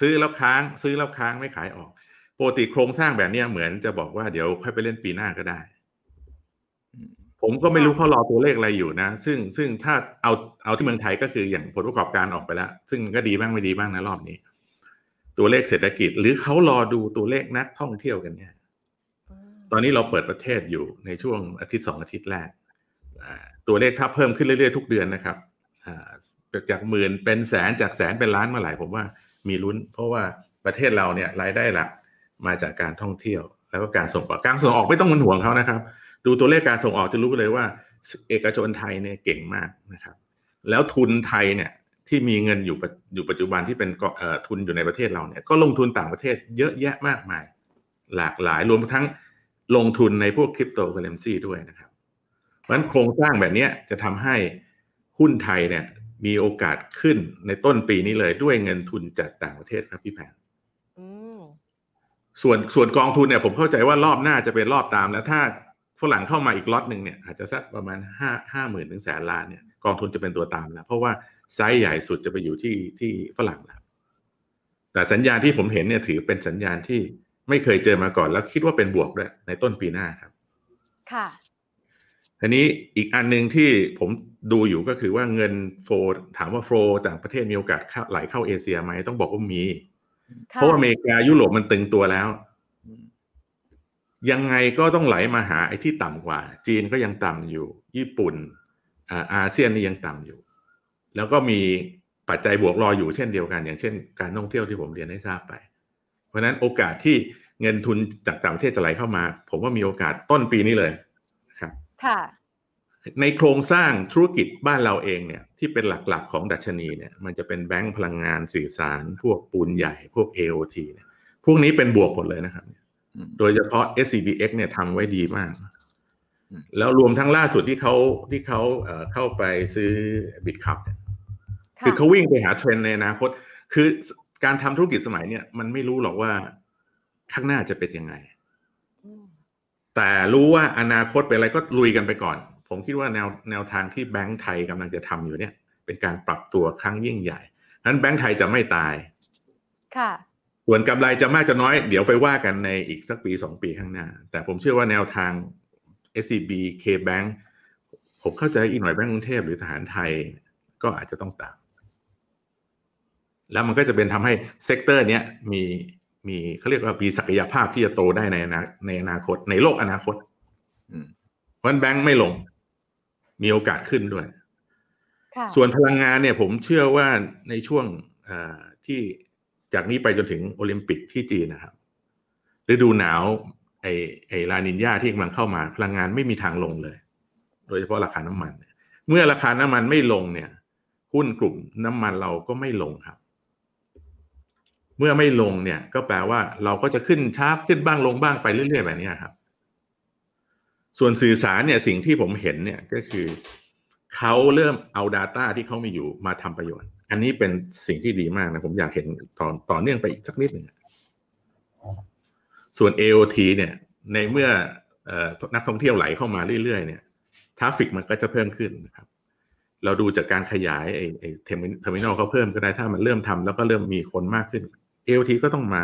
ซื้อแล้วค้างซื้อแล้วค้างไม่ขายออกปกติโครงสร้างแบบนี้เหมือนจะบอกว่าเดี๋ยวค่อยไปเล่นปีหน้าก็ได้ผมก็ไม่รู้เขารอตัวเลขอะไรอยู่นะซึ่งซึ่งถ้าเอาเอาที่เมืองไทยก็คืออย่างผลประกอบการออกไปแล้วซึ่งก็ดีบ้างไม่ดีบ้างนะรอบนี้ตัวเลขเศรษฐกิจ หรือเขารอดูตัวเลขนักท่องเที่ยวกันเนี่ยตอนนี้เราเปิดประเทศอยู่ในช่วงอาทิตย์สองอาทิตย์แรกตัวเลขถ้าเพิ่มขึ้นเรื่อยๆ ทุกเดือนนะครับจากหมื่นเป็นแสนจากแสนเป็นล้านเมื่อไหร่ผมว่ามีลุ้น เพราะว่าประเทศเราเนี่ยรายได้หลักมาจากการท่องเที่ยว แล้วก็การส่งออกการส่งออกไม่ต้องมันห่วงเขานะครับ ดูตัวเลขการส่งออกจะรู้เลยว่าเอกชนไทยเนี่ยเก่งมากนะครับ แล้วทุนไทยเนี่ยที่มีเงินอยู่อยู่ปัจจุบันที่เป็นทุนอยู่ในประเทศเราเนี่ย ก็ลงทุนต่างประเทศเยอะแยะมากมาย หลากหลายรวมทั้งลงทุนในพวกคริปโตเคอเรนซีด้วยนะครับ เพราะฉะนั้นโครงสร้างแบบนี้จะทำให้หุ้นไทยเนี่ย มีโอกาสขึ้นในต้นปีนี้เลยด้วยเงินทุนจากต่างประเทศครับพี่แผนส่วนส่วนกองทุนเนี่ยผมเข้าใจว่ารอบหน้าจะเป็นรอบตามแล้ว ถ้าฝรั่งเข้ามาอีกล็อตหนึ่งเนี่ยอาจจะสักประมาณห้าห้าหมื่นถึงแสนล้านเนี่ยกองทุนจะเป็นตัวตามแล้ว เพราะว่าไซส์ใหญ่สุดจะไปอยู่ที่ที่ฝรั่งแล้วแต่สัญญาณที่ผมเห็นเนี่ยถือเป็นสัญญาณที่ไม่เคยเจอมาก่อนแล้วคิดว่าเป็นบวกด้วย ในต้นปีหน้าครับ ค่ะทีนี้อีกอันหนึ่งที่ผมดูอยู่ก็คือว่าเงินโฟถามว่าโฟต่างประเทศมีโอกาสไหลเข้าเอเชียไหมต้องบอกว่ามี เพราะอเมริกายุโรปมันตึงตัวแล้ว ยังไงก็ต้องไหลมาหาไอ้ที่ต่ำกว่า จีนก็ยังต่ำอยู่ ญี่ปุ่นอาเซียนนี่ยังต่ำอยู่ แล้วก็มีปัจจัยบวกรออยู่เช่นเดียวกัน อย่างเช่น การท่องเที่ยวที่ผมเรียนให้ทราบไปเพราะนั้นโอกาสที่เงินทุนจากต่างประเทศจะไหลเข้ามา ผมว่ามีโอกาสต้นปีนี้เลยครับค่ะในโครงสร้างธุรกิจบ้านเราเองเนี่ย ที่เป็นหลักๆของดัชนีเนี่ย มันจะเป็นแบงก์พลังงานสื่อสาร พวกปูนใหญ่พวก AOT เนี่ย พวกนี้เป็นบวกหมดเลยนะครับโดยเฉพาะ SCBX เนี่ยทำไว้ดีมาก แล้วรวมทั้งล่าสุดที่เขาที่เขาเข้าไปซื้อบิตคัพเนี่ยคือเขาวิ่งไปหาเทรนในอนาคต คือการทำธุรกิจสมัยเนี่ยมันไม่รู้หรอกว่าข้างหน้าจะเป็นยังไงแต่รู้ว่าอนาคตเป็นอะไรก็ลุยกันไปก่อน ผมคิดว่าแนวแนวทางที่แบงก์ไทยกำลังจะทำอยู่เนี่ย เป็นการปรับตัวครั้งยิ่งใหญ่นั้นแบงก์ไทยจะไม่ตายค่ะส่วนกำไรจะมากจะน้อย เดี๋ยวไปว่ากันในอีกสักปีสองปีข้างหน้า แต่ผมเชื่อว่าแนวทาง SCB K Bank ผมเข้าใจอีกหน่อยแบงก์กรุงเทพหรือทหารไทย ก็อาจจะต้องตามแล้วมันก็จะเป็นทำให้เซกเตอร์เนี้ยมีมีเขาเรียกว่ามีศักยภาพที่จะโตได้ในอนในอนาคต ในโลกอนาคตเพราะแบงค์ไม่ลง มีโอกาสขึ้นด้วย ส่วนพลังงานเนี่ย ผมเชื่อว่าในช่วงที่จากนี้ไปจนถึงโอลิมปิกที่จีนนะครับฤดูหนาว ไอไอลานินยาที่กำลังเข้ามา พลังงานไม่มีทางลงเลย โดยเฉพาะราคาน้ำมัน เมื่อราคาน้ำมันไม่ลง เนี่ย หุ้นกลุ่มน้ำมันเราก็ไม่ลงครับเมื่อไม่ลงเนี่ยก็แปลว่าเราก็จะขึ้นชาร์ปขึ้นบ้างลงบ้างไปเรื่อยๆแบบนี้ครับ ส่วนสื่อสารเนี่ยสิ่งที่ผมเห็นเนี่ยก็คือ เขาเริ่มเอา Data ที่เขามีอยู่มาทำประโยชน์ อันนี้เป็นสิ่งที่ดีมากนะผมอยากเห็นต่อต่อเนื่องไปอีกสักนิดหนึ่งส่วน AOT เนี่ย ในเมื่ออนักท่องเที่ยวไหลเข้ามาเรื่อยๆ เนี่ยทราฟิกมันก็จะเพิ่มขึ้นนะครับ เราดูจากการขยายไอ้เทอร์มินอลเขาเพิ่มก็ได้ถ้ามันเริ่มทำแล้วก็เริ่มมีคนมากขึ้นเอวทีก็ต้องมา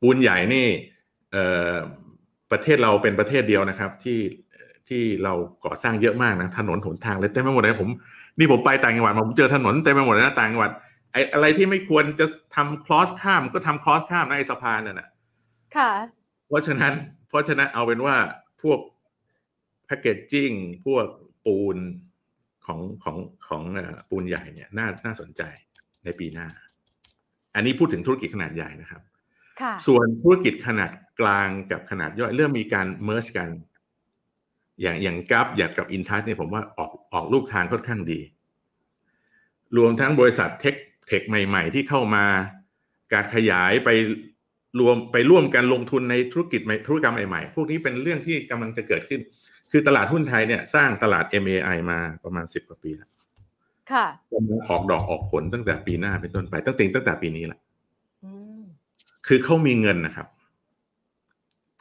ปูนใหญ่นี่ประเทศเราเป็นประเทศเดียวนะครับ ที่ที่เราก่อสร้างเยอะมากนะถนนหนทางเลยเต็มไปหมดเลย ผมนี่ผมไปต่างจังหวัดมาผมเจอถนนเต็มไปหมดเลยนะต่างจังหวัดไอ้อะไรที่ไม่ควรจะทำคลอสข้าม ก็ทำคลอสข้ามในสะพานนั่นแหะค่ะ เพราะฉะนั้นเพราะฉะนั้นเอาเป็นว่าพวกแพคเกจจิ้งพวกปูนของของของปูนใหญ่เนี่ยน่าน่าสนใจในปีหน้าอันนี้พูดถึงธุรกิจขนาดใหญ่นะครับ ส่วนธุรกิจขนาดกลางกับขนาดย่อย เริ่มมีการเมิร์ชกัน อย่างอย่างกัปอย่างกับอินทัชเนี่ยผมว่าออกออกลูกทางค่อนข้างดี รวมทั้งบริษัทเทคเทคใหม่ๆ ที่เข้ามา การขยายไปรวมไปร่วมกันลงทุนในธุรกิจธุรกรรมใหม่ ๆ พวกนี้เป็นเรื่องที่กำลังจะเกิดขึ้น คือตลาดหุ้นไทยเนี่ยสร้างตลาด MAI มาประมาณ10กว่าปีแล้วค่ะออกดอกออกผลตั้งแต่ปีหน้าเป็นต้นไป ตั้งแต่ตั้งแต่ปีนี้แหละคือเขามีเงินนะครับ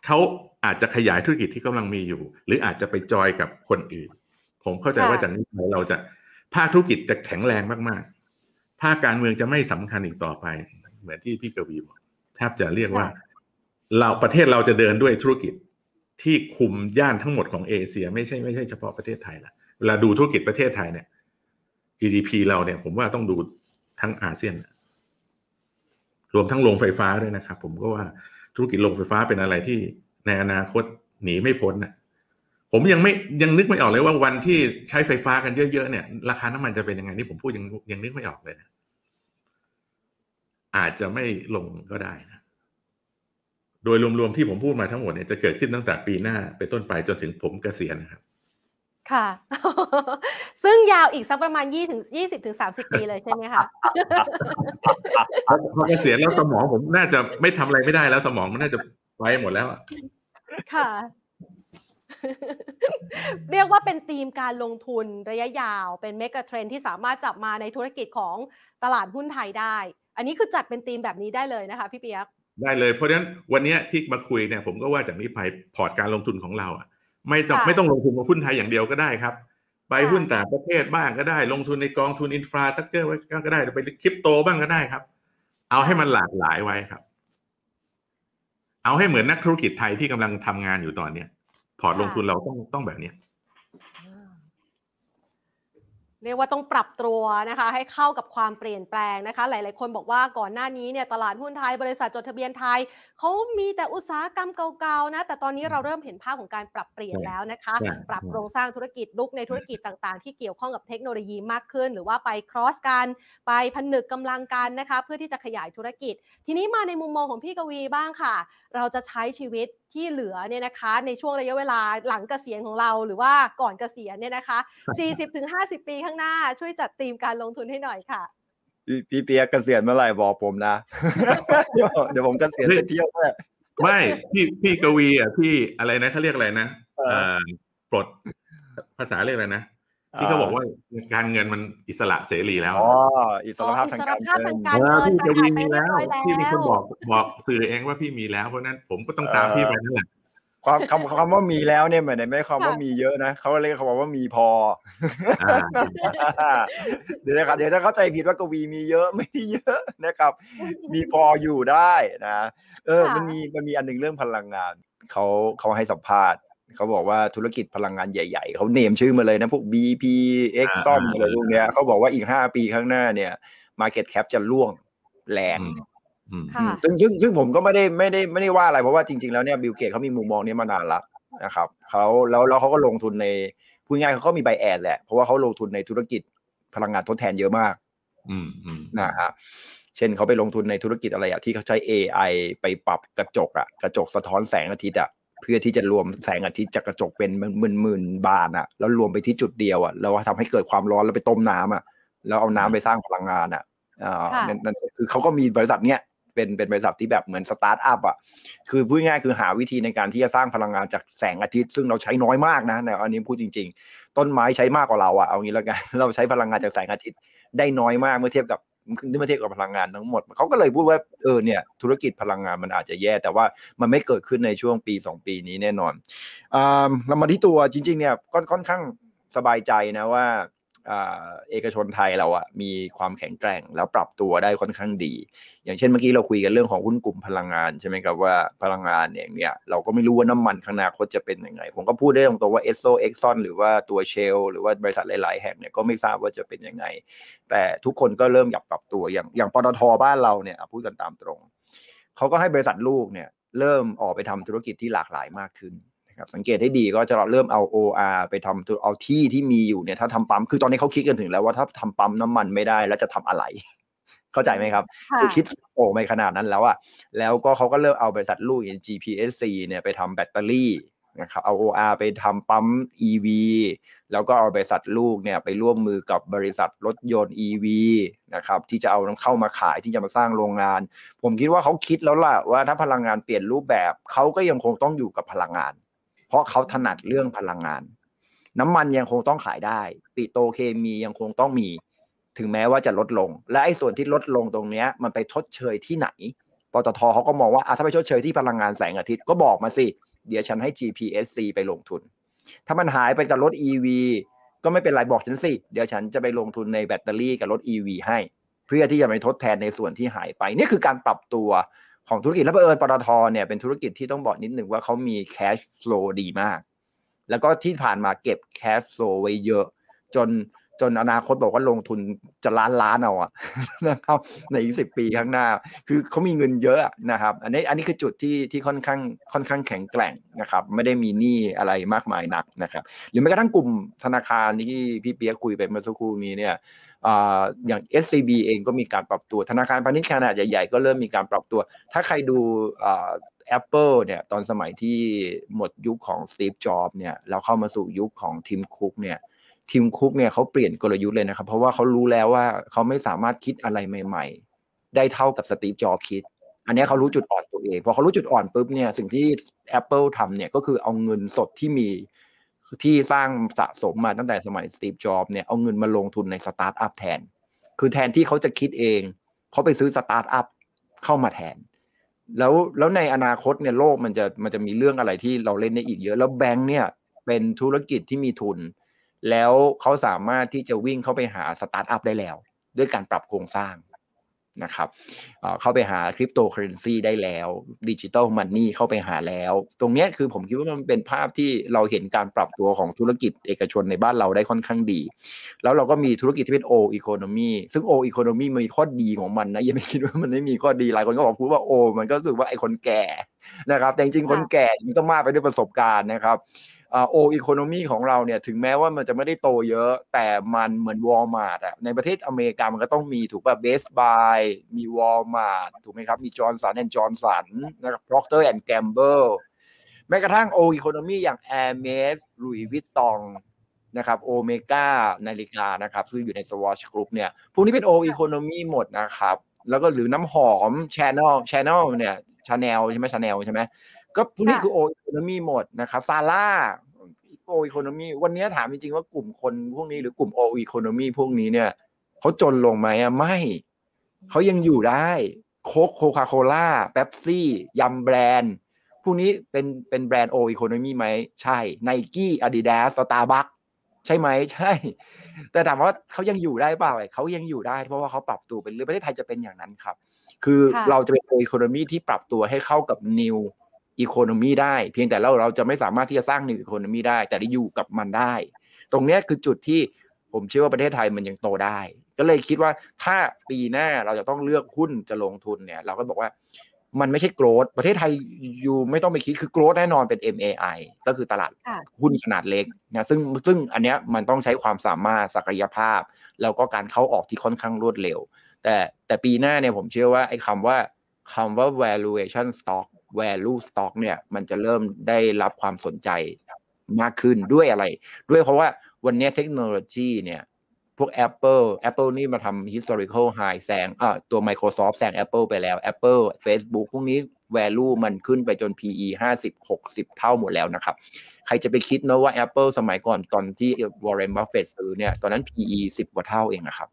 เขาอาจจะขยายธุรกิจที่กำลังมีอยู่ หรืออาจจะไปจอยกับคนอื่น ผมเข้าใจว่าจากนี้ไปเราจะภาคธุรกิจจะแข็งแรงมาก ๆ ภาคการเมืองจะไม่สำคัญอีกต่อไปเหมือนที่พี่กวีบอกแทบจะเรียกว่าเราประเทศเราจะเดินด้วยธุรกิจ ที่คุมย่านทั้งหมดของเอเชียไม่ใช่ไม่ใช่เฉพาะประเทศไทยละเวลาดูธุรกิจประเทศไทยเนี่ย GDP เราเนี่ย ผมว่าต้องดูทั้งอาเซียนรวมทั้งโรงไฟฟ้าด้วยนะครับผมก็ว่าธุรกิจโรงไฟฟ้าเป็นอะไรที่ในอนาคตหนีไม่พ้นนะผมยังไม่ยังนึกไม่ออกเลยว่าวันที่ใช้ไฟฟ้ากันเยอะๆเนี่ย ราคาน้ำมันจะเป็นยังไงนี่ผมพูดยังยังนึกไม่ออกเลยนะอาจจะไม่ลงก็ได้นะโดยรวมๆที่ผมพูดมาทั้งหมดเนี่ยจะเกิดขึ้นตั้งแต่ปีหน้าเป็นต้นไปจนถึงผมเกษียณนะครับค่ะ ซึ่งยาวอีกสักประมาณยี่ถึงยี่สิบถึงสามสิบปีเลยใช่ไหมคะ พอเกษียณแล้วสมองผมน่าจะไม่ทำอะไรไม่ได้แล้วสมองมันน่าจะไปหมดแล้ว ค่ะ เรียกว่าเป็นธีมการลงทุนระยะยาวเป็นเมกะเทรนที่สามารถจับมาในธุรกิจของตลาดหุ้นไทยได้ อันนี้คือจัดเป็นธีมแบบนี้ได้เลยนะคะ พี่เปียกได้เลย เพราะฉะนั้นวันนี้ที่มาคุยเนี่ยผมก็ว่าจากนี้ไปพอร์ตการลงทุนของเราอ่ะไม่จำไม่ต้องลงทุนกับหุ้นไทยอย่างเดียวก็ได้ครับ ไปหุ้นแต่ประเทศบ้างก็ได้ ลงทุนในกองทุนอินฟราสักเจอาไว้ก็ได้ไปคริปโตบ้างก็ได้ครับ เอาให้มันหลากหลายไว้ครับ เอาให้เหมือนนักธุรกิจไทยที่กำลังทำงานอยู่ตอนเนี้ยพอร์ตลงทุนเราต้องต้องแบบเนี้ยเรียกว่าต้องปรับตัวนะคะให้เข้ากับความเปลี่ยนแปลงนะคะ หลายๆคนบอกว่าก่อนหน้านี้เนี่ยตลาดหุ้นไทย บริษัทจดทะเบียนไทย เขามีแต่อุตสาหกรรมเก่าๆนะแต่ตอนนี้เราเริ่มเห็นภาพของการปรับเปลี่ยนแล้วนะคะปรับโครงสร้างธุรกิจลุกในธุรกิจต่างๆที่เกี่ยวข้องกับเทคโนโลยีมากขึ้น หรือว่าไปครอสกันไปผนึกกำลังกันนะคะเพื่อที่จะขยายธุรกิจ ทีนี้มาในมุมมองของพี่กวีบ้างค่ะ เราจะใช้ชีวิตที่เหลือเนี่ยนะคะ ในช่วงระยะเวลาหลังเกษียณของเรา หรือว่าก่อนเกษียณเนี่ยนะคะ40-50 ปีข้างหน้า ช่วยจัดธีมการลงทุนให้หน่อยค่ะ พี่เปียกเกษียณเมื่อไหร่บอกผมนะ เดี๋ยวผมเกษียณไปเที่ยวด้วยไม่พี่พี่กวีอ่ะพี่อะไรนะเขาเรียกอะไรนะอปลดภาษาเรียกอะไรนะที่เขาบอกว่า การเงินมันอิสระเสรีแล้วอ๋ออิสระภาพทางการเงินพี่จะวีมีแล้ว พี่มีคนบอกบอกสื่อเองว่าพี่มีแล้วเพราะนั้นผมก็ต้องตามพี่ไปนั่นแหละความคำคำว่ามีแล้วเนี่ยหมายถึงไม่ความว่ามีเยอะนะเขาเรียกคำว่ามีพอเดี๋ยวนะครับเดี๋ยวถ้าเข้าใจผิดว่ากวีมีเยอะไม่เยอะนะครับ มีพออยู่ได้นะ เออมันมีมันมีอันนึงเรื่องพลังงานเขาเขาให้สัมภาษณ์เขาบอกว่าธุรกิจพลังงานใหญ่ ๆเขาเนมชื่อมาเลยนะพวก BP Exxon อะไรพวกเนี้ยเขาบอกว่าอีกห้าปีข้างหน้าเนี่ย Market Cap จะล่วงแรงซึ่งซึ่งซึ่งผมก็ไม่ได้ไม่ได้ไม่ได้ว่าอะไรเพราะว่าจริงๆแล้วเนี่ยบิลเกตเขามีมุมมองนี้มานานละนะครับเขาแล้วแล้วเขาก็ลงทุนในพูดง่ายเขาก็มีใบแอดแหละเพราะว่าเขาลงทุนในธุรกิจพลังงานทดแทนเยอะมากนะฮะเช่นเขาไปลงทุนในธุรกิจอะไรอะที่เขาใช้ AI ไปปรับกระจกอะกระจกสะท้อนแสงอาทิตย์อะพื่อที่จะรวมแสงอาทิตย์จากกระจกเป็นหมื่นหมื่นบานอะแล้วรวมไปที่จุดเดียวอะแล้วทำให้เกิดความร้อนแล้วไปต้มน้ำอะแล้วเอาน้ำไปสร้างพลังงานอะนั่ะนั่นคือเขาก็มีบริษัทเนี้ยเป็นเป็นบริษัทที่แบบเหมือนสตาร์ทอัพอ่ะคือพูดง่ายคือหาวิธีในการที่จะสร้างพลังงานจากแสงอาทิตย์ซึ่งเราใช้น้อยมากนะนอันนี้พูดจริงๆ ต้นไม้ใช้มากกว่าเราอ่ะเอางี้แล้วกันเราใช้พลังงานจากแสงอาทิตย์ได้น้อยมากเมื่อเทียบกับเมื่อเทียบกับพลังงานทั้งหมดเขาก็เลยพูดว่าเออเนี่ยธุรกิจพลังงานมันอาจจะแย่แต่ว่ามันไม่เกิดขึ้นในช่วงปี 2 ปีนี้แน่นอนเรามาที่ตัวจริงๆเนี่ยค่อนข้างสบายใจนะว่าเอกชนไทยเราอะมีความแข็งแกร่งแล้วปรับตัวได้ค่อนข้างดี อย่างเช่นเมื่อกี้เราคุยกันเรื่องของหุ้นกลุ่มพลังงานใช่ไหมครับว่าพลังงานเองเนี่ยเราก็ไม่รู้ว่าน้ำมันข้างหน้าคตจะเป็นยังไงผมก็พูดได้ตรงตัวว่าเอสโซเอ็กซอนหรือว่าตัวเชลหรือว่าบริษัทหลายๆแห่งเนี่ยก็ไม่ทราบว่าจะเป็นยังไง แต่ทุกคนก็เริ่มหยับปรับตัวอย่างอย่างปตทบ้านเราเนี่ยพูดกันตามตรงเขาก็ให้บริษัทลูกเนี่ยเริ่มออกไปทำธุรกิจที่หลากหลายมากขึ้นครับสังเกตให้ดีก็จะเริ่มเอา OR ไปทำเอาที่ที่มีอยู่เนี่ยถ้าทำปั๊มคือตอนนี้เขาคิดกันถึงแล้ว ว่าถ้าทำปั๊มน้ำมันไม่ได้ แล้วจะทำอะไร เข้าใจไหมครับคือคิดโอ้ไม่ขนาดนั้นแล้วอะแล้วก็เขาก็เริ่มเอาบริษัทลูกอย่าง GPSC เนี่ยไปทำแบตเตอรี่นะครับเอา OR ไปทำปั๊ม EV แล้วก็เอาบริษัทลูกเนี่ยไปร่วมมือกับบริษัทรถยนต์ EV นะครับที่จะเอาน้ำเข้ามาขายที่จะมาสร้างโรงงาน ผมคิดว่าเขาคิดแล้วล่ะว่าถ้าพลังงานเปลี่ยนรูปแบบเขาก็ยังคงต้องอยู่กับพลังงานเพราะเขาถนัดเรื่องพลังงาน น้ำมันยังคงต้องขายได้ ปิโตเคมียังคงต้องมี ถึงแม้ว่าจะลดลง และไอ้ส่วนที่ลดลงตรงเนี้ยมันไปชดเชยที่ไหนปตทเขาก็มองว่าถ้าไปชดเชยที่พลังงานแสงอาทิตย์ก็บอกมาสิเดี๋ยวฉันให้ GPSC ไปลงทุน ถ้ามันหายไปจับรถ EV ก็ไม่เป็นไรบอกฉันสิเดี๋ยวฉันจะไปลงทุนในแบตเตอรี่กับรถ EV ให้ เพื่อที่จะไปทดแทนในส่วนที่หายไปนี่คือการปรับตัวของธุรกิจและเผอิญปตทเนี่ยเป็นธุรกิจที่ต้องบอกนิดหนึ่งว่าเขามีแคชฟลูดีมาก แล้วก็ที่ผ่านมาเก็บแคชฟลูไว้เยอะจนจนอนาคตบอกว่าลงทุนจะล้านล้านเอาอะนะครับในอีกสิบปีข้างหน้า คือเขามีเงินเยอะนะครับ อันนี้อันนี้คือจุดที่ที่ค่อนข้างค่อนข้างแข็งแกร่งนะครับไม่ได้มีหนี้อะไรมากมายนักนะครับหรือแม้กระทั่งกลุ่มธนาคารที่พี่เปียกคุยไปเมื่อสักครู่นี้เนี่ยอย่าง SCB เองก็มีการปรับตัวธนาคารพาณิชย์ขนาดใหญ่ๆก็เริ่มมีการปรับตัว ถ้าใครดู Apple เนี่ยตอนสมัยที่หมดยุคของสตีฟจ็อบเนี่ยเราเข้ามาสู่ยุคของทีมคุกเนี่ยทีมคุกเนี่ยเขาเปลี่ยนกลยุทธ์เลยนะครับเพราะว่าเขารู้แล้วว่าเขาไม่สามารถคิดอะไรใหม่ ๆ ได้เท่ากับสตีฟจ็อบคิดอันนี้เขารู้จุดอ่อนตัวเองพอเขารู้จุดอ่อนปุ๊บเนี่ยสิ่งที่ Apple ทำเนี่ยก็คือเอาเงินสดที่มีที่สร้างสะสมมาตั้งแต่สมัยสตีฟจ็อบเนี่ยเอาเงินมาลงทุนในสตาร์ทอัพแทนคือแทนที่เขาจะคิดเองเขาไปซื้อสตาร์ทอัพเข้ามาแทน แล้วแล้วในอนาคตเนี่ยโลกมันจะมันจะมีเรื่องอะไรที่เราเล่นได้อีกเยอะ แล้วแบงค์เนี่ยเป็นธุรกิจที่มีทุนแล้วเขาสามารถที่จะวิ่งเข้าไปหาสตาร์ทอัพได้แล้ว ด้วยการปรับโครงสร้างนะครับเข้าไปหาคริปโตเคอเรนซีได้แล้ว ดิจิตอลมันนี่เข้าไปหาแล้ว ตรงนี้คือผมคิดว่ามันเป็นภาพที่เราเห็นการปรับตัวของธุรกิจเอกชนในบ้านเราได้ค่อนข้างดี แล้วเราก็มีธุรกิจที่เป็นโออีโคโนมีซึ่งโออีโคโนมีมีข้อดีของมันนะยังไม่คิดว่ามันไม่มีข้อดีหลายคนก็บอกพูดว่าโอ มันก็รู้สึกว่าไอ้คนแก่นะครับ แต่จริงๆคนแก่มันต้องมาไปด้วยประสบการณ์นะครับโออีโคโนมีของเราเนี่ยถึงแม้ว่ามันจะไม่ได้โตเยอะ แต่มันเหมือนวอลมาร์ทอะในประเทศอเมริกามันก็ต้องมีถูกป่ะเบสบาย มีวอลมาร์ทถูกไหมครับ มีจอร์นสันแอนด์จอร์นสันนะครับพร็อกเตอร์แอนด์แกมเบิลแม้กระทั่งโออีโคโนมีอย่างแอร์เมสลุยวิตตองนะครับโอเมก้านาฬิกานะครับซึ่งอยู่ในสวอชกรุ๊ปเนี่ยพวกนี้เป็นโออีโคโนมีหมดนะครับแล้วก็หรือน้ำหอมชานอลชานอลเนี่ยชาแนลใช่ไหมชาแนลใช่ไหมก็พวกนี้คือโออีโคโนมีหมดนะครับซาร่าโออีโคโนมีวันนี้ถามจริงๆว่ากลุ่มคนพวกนี้หรือกลุ่มโออีโคโนมีพวกนี้เนี่ยเขาจนลงไหมอ่ะไม่เขายังอยู่ได้โคโคคาโคล่าเป๊ปซี่ยัมแบรนด์พวกนี้เป็นเป็นแบรนด์โออีโคโนมีไหมใช่ไนกี้อาดิดาสสตาร์บัคใช่ไหมใช่ แต่ถามว่าเขายังอยู่ได้เปล่าเขายังอยู่ได้ เพราะว่าเขาปรับตัวเป็นหรือประเทศไทยจะเป็นอย่างนั้นครับ คือเราจะเป็นโออีโคโนมีที่ปรับตัวให้เข้ากับนิวอีโคโนมีได้เพียงแต่เราเราจะไม่สามารถที่จะสร้างนิวอีโคโนมีได้แต่ได้อยู่กับมันได้ ตรงนี้คือจุดที่ผมเชื่อว่าประเทศไทยมันยังโตได้ ก็เลยคิดว่าถ้าปีหน้าเราจะต้องเลือกหุ้นจะลงทุนเนี่ยเราก็บอกว่ามันไม่ใช่โกรดประเทศไทยอยู่ไม่ต้องไปคิดคือโกรดแน่นอนเป็น MAI ก็คือตลาดหุ้นขนาดเล็กนะซึ่งซึ่งอันเนี้ยมันต้องใช้ความสามารถศักยภาพแล้วก็การเข้าออกที่ค่อนข้างรวดเร็ว แต่แต่ปีหน้าเนี่ยผมเชื่อว่าไอ้คำว่าคำว่า valuation stock value stock เนี่ย มันจะเริ่มได้รับความสนใจมากขึ้นด้วยอะไร ด้วยเพราะว่าวันนี้เทคโนโลยีเนี่ย พวก Apple Apple นี่มาทำ historical high แซงอ่าตัว Microsoft แซง Apple ไปแล้ว Apple Facebook พวกนี้ value มันขึ้นไปจน PE 50 60เท่าหมดแล้วนะครับใครจะไปคิดนะว่า Apple สมัยก่อนตอนที่ Warren Buffett ซื้อเนี่ย ตอนนั้น PE 10กว่าเท่าเองนะครับ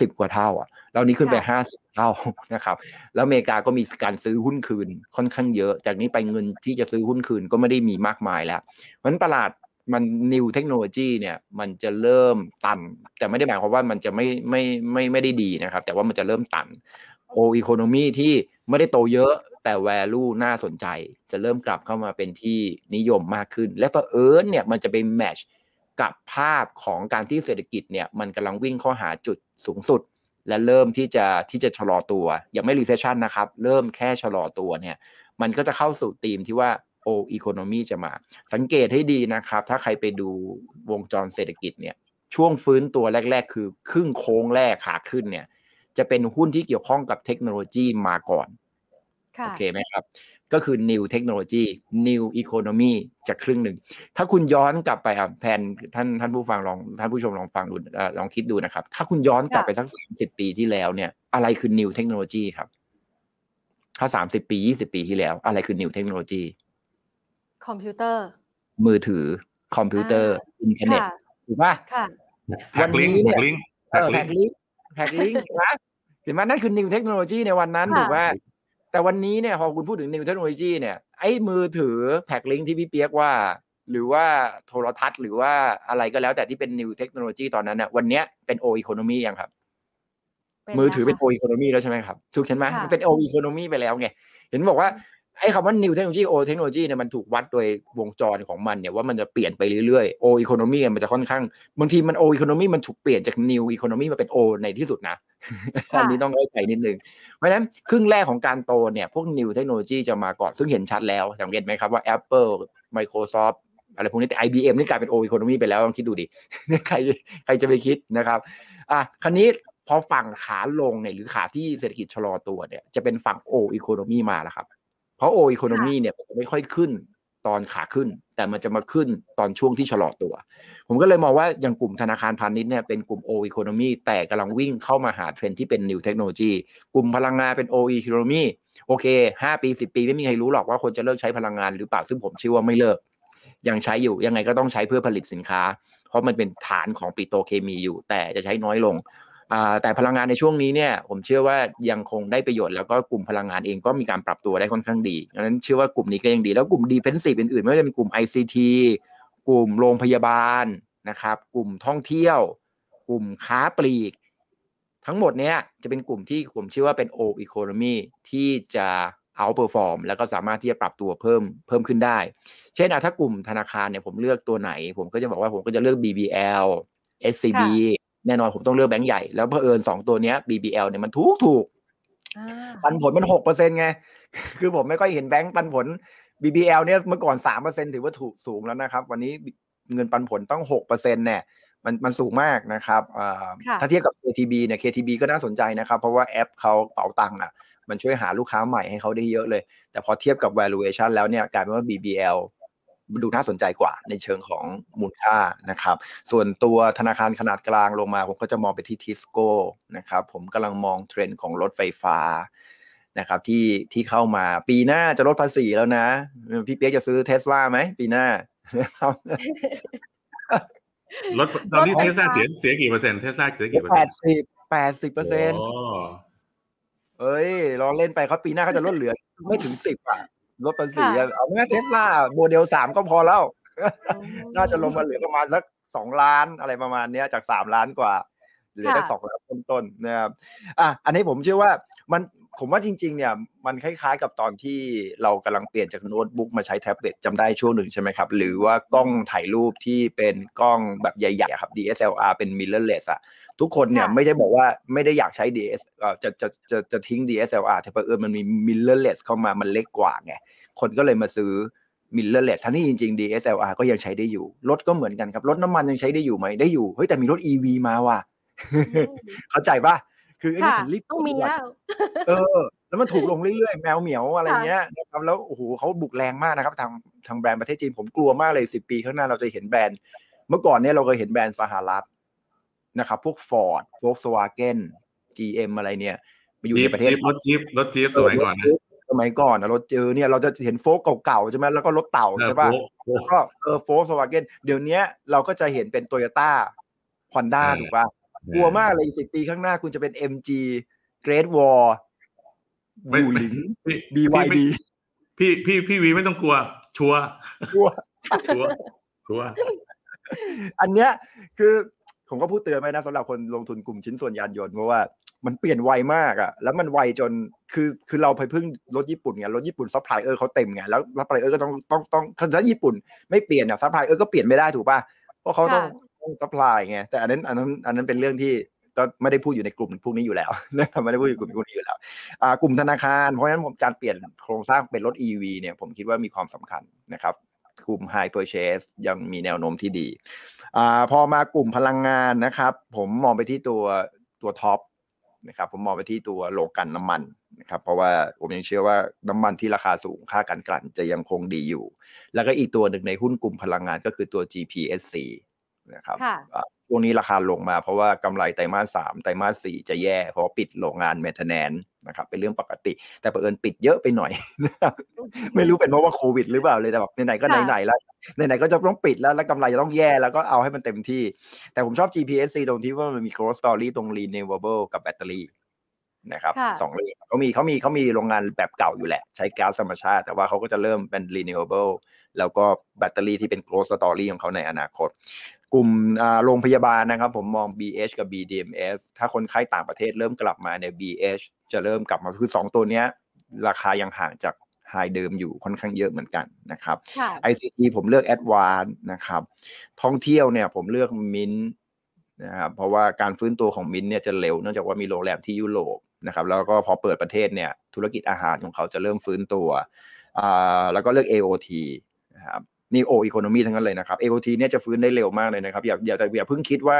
สิบกว่าเท่าอ่ะแล้วนี้ขึ้นไปห้าสิบเท่านะครับ แล้วอเมริกาก็มีการซื้อหุ้นคืน ค่อนข้างเยอะ จากนี้ไปเงินที่จะซื้อหุ้นคืนก็ไม่ได้มีมากมายแล้วเพราะนั้นตลาดมันนิวเทคโนโลยีเนี่ยมันจะเริ่มตัน แต่ไม่ได้หมายความว่ามันจะไม่ไม่ไม่ไม่ได้ดีนะครับ แต่ว่ามันจะเริ่มตันโออีโคโนมีที่ไม่ได้โตเยอะแต่แวลูน่าสนใจ จะเริ่มกลับเข้ามาเป็นที่นิยมมากขึ้น และประเอิญเนี่ยมันจะไปแมชกับภาพของการที่เศรษฐกิจเนี่ย มันกำลังวิ่งเข้าหาจุดสูงสุด และเริ่มที่จะที่จะชะลอตัวยังไม่รีเซชชันนะครับ เริ่มแค่ชะลอตัวเนี่ยมันก็จะเข้าสู่ธีมที่ว่าโออีโคโนมีจะมาสังเกตให้ดีนะครับ ถ้าใครไปดูวงจรเศรษฐกิจเนี่ย ช่วงฟื้นตัวแรก ๆ คือครึ่งโค้งแรกขาขึ้นเนี่ย จะเป็นหุ้นที่เกี่ยวข้องกับเทคโนโลยีมาก่อนโอเคไหมครับก็คือ new technology new economy จากครึ่งหนึ่ง ถ้าคุณย้อนกลับไปอ่ะแผนท่านท่านผู้ฟังลองท่านผู้ชมลองฟังดูลองคิดดูนะครับ ถ้าคุณย้อนกลับไปสักสามสิบปีที่แล้วเนี่ย อะไรคือ new technology ครับถ้าสามสิบปียี่สิบปีที่แล้ว อะไรคือ new technology คอมพิวเตอร์ มือถือคอมพิวเตอร์อินเทอร์เน็ตถูกป่ะแพนนี้เแพ็คลิงแพ็คลิงแพ็คลิงนะถึงมันนั่นคือนิวเทคโนโลยีในวันนั้นถูกป่าแต่วันนี้เนี่ยพอคุณพูดถึงนิวเทคโนโลยีเนี่ยไอ้มือถือแพ็กลิงที่พี่เปียกว่า หรือว่าโทรทัศน์หรือว่าอะไรก็แล้ว แต่ที่เป็นนิวเทคโนโลยีตอนนั้นน่ยวันนี้เป็นโออีโคโนมียังครับมือถือเป็นโออีโคโนมีแล้วใช่ไหมครับถูกเห็นไหมมันเป็นโออีโคโนมีไปแล้วไงเห็นบอกว่า ไอ้คำว่านิวเทคโนโลยีโอเทคโนโลยีเนี่ยมันถูกวัดโดยวงจรของมันเนี่ยว่ามันจะเปลี่ยนไปเรื่อยๆโออีโคโนมีมันจะค่อนข้างบางทีมันโออีโคโนมีมันถูกเปลี่ยนจากนิวอีโคโนมีมาเป็นโอในที่สุดนะอัอนี้ต้องไข้ใจนิดนึง เพราะฉะนั้นครึ่งแรกของการโตเนี่ยพวกนิวเทคโนโลยีจะมาก่อนซึ่งเห็นชัดแล้วสังเกตไหมครับว่า Apple Microsoft อะไรพวกนี้แต่ IBM นี่กลายเป็นโออีโคโนมีไปแล้วลองคิดดูดิ ใครใครจะไปคิดนะครับ อ่ะคันนี้พอฝั่งขาลงเนี่ยหรือขาที่เศรษฐกิจชะลอตัวเนี่ยจะเป็นฝั่งโออีโคโนมีมาแล้วครับ เพราะโออีโคโนมีเนี่ยไม่ค่อยขึ้นตอนขาขึ้นแต่มันจะมาขึ้นตอนช่วงที่ชะลอตัว ผมก็เลยมองว่าอย่างกลุ่มธนาคารพาณิชย์เนี่ยเป็นกลุ่มโออีโคโนมีแต่กำลังวิ่งเข้ามาหาเทรนที่เป็นนิวเทคโนโลยีกลุ่มพลังงานเป็นโออีโคโนมีโอเค 5 ปี10ปีไม่มีใครรู้หรอกว่าคนจะเลิกใช้พลังงานหรือเปล่าซึ่งผมเชื่อว่าไม่เลิก ยังใช้อยู่ยังไงก็ต้องใช้เพื่อผลิตสินค้า เพราะมันเป็นฐานของปิโตเคมีอยู่ แต่จะใช้น้อยลงแต่พลังงานในช่วงนี้เนี่ยผมเชื่อว่ายังคงได้ประโยชน์แล้วก็กลุ่มพลังงานเองก็มีการปรับตัวได้ค่อนข้างดีดังนั้นเชื่อว่ากลุ่มนี้ก็ยังดี แล้วกลุ่มดีเฟนซีฟอื่นๆไม่ว่าจะเป็นกลุ่ม ICT กลุ่มโรงพยาบาล นะครับ กลุ่มท่องเที่ยว กลุ่มค้าปลีก ทั้งหมดเนี้ยจะเป็นกลุ่มที่ผมเชื่อว่าเป็นโออีโคโนมีที่จะเอาเปอร์ฟอร์มแล้วก็สามารถที่จะปรับตัวเพิ่มเพิ่มขึ้นได้เช่นถ้ากลุ่มธนาคารเนี่ยผมเลือกตัวไหน ผมก็จะบอกว่าผมก็จะเลือก BBL SCB แน่นอนผมต้องเลือกแบงก์ใหญ่แล้วเพอเอิญสองตัวเนี้ย BBL เนี่ยมันถูกถูก ปันผลมันหกเปอร์เซ็นไงคือผมไม่ค่อยเห็นแบงก์ปันผล BBL เนี่ยเมื่อก่อนสามเปอร์เซ็นถือว่าถูกสูงแล้วนะครับ วันนี้เงินปันผลต้องหกเปอร์เซ็นเนี่ยมันมันสูงมากนะครับ ถ้าเทียบกับ KTB เนี่ย KTB ก็น่าสนใจนะครับ เพราะว่าแอปเขาเป๋าตังค์อ่ะมันช่วยหาลูกค้าใหม่ให้เขาได้เยอะเลย แต่พอเทียบกับ valuation แล้วเนี่ยกลายเป็นว่า BBL ดูน่าสนใจกว่าในเชิงของมูลค่านะครับ ส่วนตัวธนาคารขนาดกลางลงมา ผมก็จะมองไปที่ทิสโก้นะครับ ผมกำลังมองเทรนด์ของรถไฟฟ้านะครับ ที่ที่เข้ามา ปีหน้าจะลดภาษีแล้วนะ พี่เปียกจะซื้อเทสลาไหมปีหน้ารลดตอนนี้เทสลาเสียเสียกี่เปอร์เซ็นต์เทสลาเสียกี่เปอร์เซ็นต์แปดสิบแปดสิบเปอร์เซ็นต์เอ้ยรอเล่นไปเขาปีหน้าเขาจะลดเหลือไม่ถึงสิบอ่ะลดภาษีเอางม้เทสลาโมเดลสามก็พอแล้ว น่าจะลงมาเหลือประมาณสักสองล้านอะไรประมาณนี้จากสามล้านกว่าเหลือแค่สองล้านต้นๆนะครับอ่ะอันนี้ผมเชื่อว่ามันผมว่าจริง ๆ เนี่ย มันคล้ายๆ กับตอนที่เรากำลังเปลี่ยนจากโน้ตบุ๊กมาใช้แท็บเล็ตจำได้ช่วงหนึ่งใช่ไหมครับหรือว่ากล้องถ่ายรูปที่เป็นกล้องแบบใหญ่ๆครับ DSLR เป็น mirrorless อะทุกคนเนี่ยไม่ใช่บอกว่าไม่ได้อยากใช้ DS จะจะจะจะทิ้ง DSLR แต่เออิมันมีมิลเลอร์เลสเข้ามามันเล็กกว่าไงคนก็เลยมาซื้อมิลเลอร์เลสทั้งที่จริงๆ DSLR ก็ยังใช้ได้อยู่ รถก็เหมือนกันครับ รถน้ำมันยังใช้ได้อยู่ไหมได้อยู่เฮ้ยแต่มีรถ EV มาว่ะเข้าใจปะคือไอ้นี่ฉันรีบต้องมีแล้วเออแล้วมันถูกลงเรื่อยๆ แมวเหมียวอะไรเงี้ยนะครับแล้วโอ้โหเขาบุกแรงมากนะครับทางทางแบรนด์ประเทศจีนผมกลัวมากเลยสิบปีข้างหน้าเราจะเห็นแบรนด์ เมื่อก่อนเนี่ยเราเคยเห็นแบรนด์สหรัฐนะครับ พวกฟ Ford v o l k s าเก e น GM อะไรเนี่ย มาอยู่ในประเทศ รถจีบรถจีบสมัยก่อนสมัยก่อนนะรถเจอเนี่ยเราจะเห็นโฟกเก่าๆใช่ไหมแล้วก็รถเต่าใช่ป่ะก็เออโฟกสวาเกนเดี๋ยวนี้เราก็จะเห็นเป็นโตโยต้าฮอนด้าถูกป่ะ กลัวมากเลยสิบปีข้างหน้าคุณจะเป็น MG Great Wall บูลิง BYD พี่พี่พี่วีไม่ต้องกลัว ชัวชัวชัวชัว อันเนี้ยคือผมก็พูดเตือนไว้นะสำหรับคนลงทุนกลุ่มชิ้นส่วนยานยนต์เพราะว่ามันเปลี่ยนไวมากอะ่ะ แล้วมันไวจนคือคือเราไปพึ่งรถญี่ปุ่นไงรถญี่ปุ่นซัพพลายเออร์เขาเต็มไงแล้วซัพพลายเออร์ก็ต้องต้องต้องถ้าญี่ปุ่นไม่เปลี่ยนอ่ะซัพพลายเออร์ก็เปลี่ยนไม่ได้ถูกป่ะเพราะเขาต้องซัพพลายไงแต่อันนั้นอันนั้นอันนั้นเป็นเรื่องที่ก็ไม่ได้พูดอยู่ในกลุ่มพวกนี้อยู่แล้วนะไม่ได้พูดอยู่กลุ่มพวกนี้อยู่แล้วกลุ่มธนาคารเพราะฉะนั้นผมการเปลี่ยนโครงสร้างเป็นรถ E ีวีเนี่ยผมคิดว่ามีความสำคัญนะครับกลุ่ม High Purchase ยังมีแนวโน้มที่ดี อ่าพอมากลุ่มพลังงานนะครับ ผมมองไปที่ตัวตัวท็อปนะครับผมมองไปที่ตัวโลกันน้ำมันนะครับเพราะว่าผมยังเชื่อว่าน้ำมันที่ราคาสูงค่าการกลั่นจะยังคงดีอยู่ แล้วก็อีกตัวหนึ่งในหุ้นกลุ่มพลังงานก็คือตัว GPSC นะครับช่วงนี้ราคาลงมาเพราะว่ากำไรไตรมาสสามไตรมาสสี่จะแย่ เพราะปิดโรงงานเมทนแนนนะครับเป็นเรื่องปกติ แต่เผอิญปิดเยอะไปหน่อย ไม่รู้เป็นเพราะว่าโควิด หรือเปล่าเลย แต่แบบไหนๆก็ไหนๆแล้วไหนๆก็จะต้องปิดแล้วแล้วกำไรจะต้องแย่แล้วก็เอาให้มันเต็มที่ แต่ผมชอบ GPSC ตรงที่ว่ามันมี growth story ตรง renewable กับแบตเตอรี่นะครับสองเรื่องเขามีเขามีเขามีโรงงานแบบเก่าอยู่แหละ ใช้ก๊าซธรรมชาติ แต่ว่าเขาก็จะเริ่มเป็น renewable แล้วก็แบตเตอรี่ที่เป็น growth story ของเขาในอนาคตกลุ่มโรงพยาบาลนะครับผมมอง BH กับ BDMS ถ้าคนไข้ต่างประเทศเริ่มกลับมาเนี่ย BH จะเริ่มกลับมาคือ 2 ตัวเนี้ยราคายังห่างจากไฮเดิมอยู่ค่อนข้างเยอะเหมือนกันนะครับ ICT ผมเลือก Advan c e นะครับท่องเที่ยวเนี่ยผมเลือกมินนะครับเพราะว่าการฟื้นตัวของมินเนี่ยจะเร็วเนื่องจากว่ามีโรงแรมที่ยุโรปนะครับแล้วก็พอเปิดประเทศเนี่ยธุรกิจอาหารของเขาจะเริ่มฟื้นตัวแล้วก็เลือก AOT นะครับนี่โออีโคโนมีทั้งนั้นเลยนะครับเออทีเนี่ยจะฟื้นได้เร็วมากเลยนะครับ อย่าอย่าแต่อย่าเพิ่งคิดว่า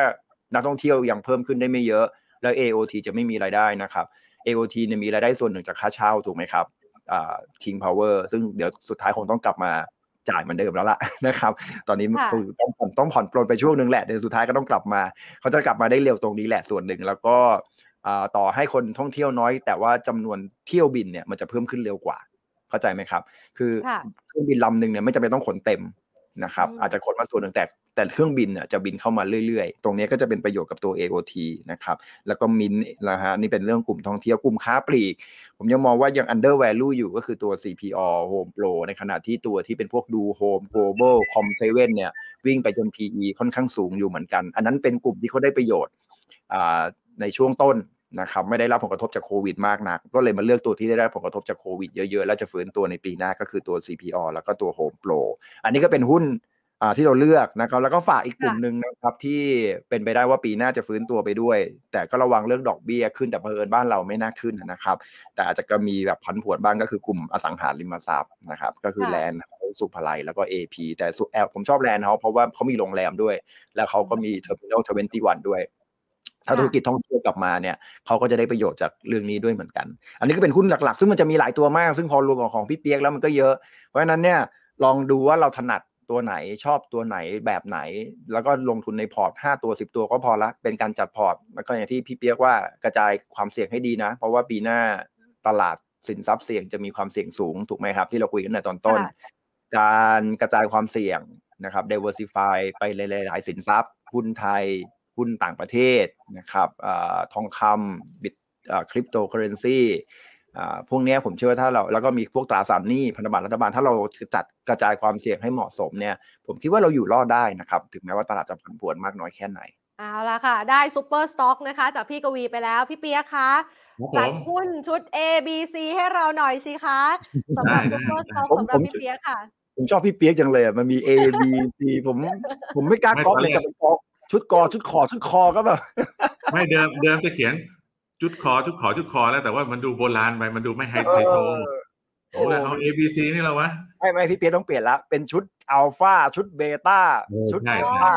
นักท่องเที่ยวยังเพิ่มขึ้นได้ไม่เยอะ แล้ว AOT จะไม่มีรายได้นะครับ AOT เนี่ยมีรายได้ส่วนหนึ่งจากค่าเช่าถูกไหมครับทิงพาวเวอร์ซึ่งเดี๋ยวสุดท้ายคงต้องกลับมาจ่ายเหมือนเดิมแล้วล่ะนะครับตอนนี้คือต้องผ่อนต้องผ่อนปลนไปช่วงหนึ่งแหละเดี๋ยวสุดท้ายก็ต้องกลับมา เขาจะกลับมาได้เร็วตรงนี้แหละส่วนหนึ่ง แล้วก็ต่อให้คนท่องเที่ยวน้อย แต่ว่าจำนวนเที่ยวบินเนี่ยมันจะเพิ่มขึ้นเร็วกว่าเข้าใจไหมครับ คือเครื่องบินลำหนึ่งเนี่ยไม่จำเป็นต้องขนเต็มนะครับ อาจจะขนมาส่วนหนึ่งแต่แต่เครื่องบินเนี่ยจะบินเข้ามาเรื่อยๆ ตรงนี้ก็จะเป็นประโยชน์กับตัว AOT นะครับ แล้วก็มินนะฮะนี่เป็นเรื่องกลุ่มท่องเที่ยวกลุ่มค้าปลีก ผมยังมองว่ายัง under value อยู่ก็คือตัว CPO Home Pro ในขณะที่ตัวที่เป็นพวกดู Home Global Com 7เนี่ยวิ่งไปจน PE ค่อนข้างสูงอยู่เหมือนกัน อันนั้นเป็นกลุ่มที่เขาได้ประโยชน์ในช่วงต้นนะครับไม่ได้รับผลกระทบจากโควิดมากนักก็เลยมาเลือกตัวที่ได้รับผลกระทบจากโควิดเยอะๆแล้วจะฟื้นตัวในปีหน้าก็คือตัว CPO แล้วก็ตัว Home Pro อันนี้ก็เป็นหุ้นที่เราเลือกนะครับแล้วก็ฝากอีกกลุ่มหนึ่งนะครับที่เป็นไปได้ว่าปีหน้าจะฟื้นตัวไปด้วย แต่ก็ระวังเรื่องดอกเบี้ยขึ้น แต่เผอิญบ้านเราไม่น่าขึ้นนะครับแต่อาจจะก็มีแบบผันผวนบ้างก็คือกลุ่มอสังหาริมทรัพย์นะครับก็คือแลนด์สุภัยแล้วก็ AP แต่สุแอลผมชอบแลนด์เขาเพราะว่าเขามีโรงแรมด้วย แล้วเขาก็มีเทอร์มินอลเทเวนตี้วันด้วยถ้าธุรกิจท่องเที่ยวกลับมาเนี่ยเขาก็จะได้ประโยชน์จากเรื่องนี้ด้วยเหมือนกัน อันนี้ก็เป็นหุ้นหลักๆ ซึ่งมันจะมีหลายตัวมาก ซึ่งพอรวมกับของพี่เปียกแล้วมันก็เยอะเพราะฉะนั้นเนี่ย ลองดูว่าเราถนัดตัวไหนชอบตัวไหนแบบไหน แล้วก็ลงทุนในพอร์ตห้าตัวสิบตัวก็พอละ เป็นการจัดพอร์ตแล้วก็อย่างที่พี่เปียกว่ากระจายความเสี่ยงให้ดีนะ เพราะว่าปีหน้าตลาดสินทรัพย์เสี่ยงจะมีความเสี่ยงสูงถูกไหมครับ ที่เราคุยกันในตอนต้นการกระจายความเสี่ยงนะครับ diversify ไปหลายๆสินทรัพย์หุ้นไทยหุ้นต่างประเทศนะครับอทองคำบิตคริปโตเคอเรนซีพวกนี้ผมเชื่อว่าถ้าเราแล้วก็มีพวกตราสารหนี้พันธบัตรรัฐบาลถ้าเราจัดกระจายความเสี่ยงให้เหมาะสมเนี่ยผมคิดว่าเราอยู่รอดได้นะครับถึงแม้ว่าตลาดจะผันผวนมากน้อยแค่ไหนเอาละค่ะได้ซูเปอร์สต็อกนะคะจากพี่กวีไปแล้วพี่เปียคะจัดหุ้นชุด A B C ให้เราหน่อยสิคะสำหรับซูเปอร์สต็อกสำหรับพี่เปียค่ะผมชอบพี่เปียกจังเลยมันมี A B C ผมผมไม่กล้าก๊อปเลยจะเปก๊อปชุดกอชุดคอชุดคอก็แบบไม่เดิมเดิมจะเขียนชุดคอชุดคอชุดคอแล้วแต่ว่ามันดูโบราณไปมันดูไม่ไฮไฮโซโอ้แลเอา A B C นี่เราวะไม่ไม่พี่เปียต้องเปลี่ยนละเป็นชุดอัลฟาชุดเบต้าชุดอัลฟา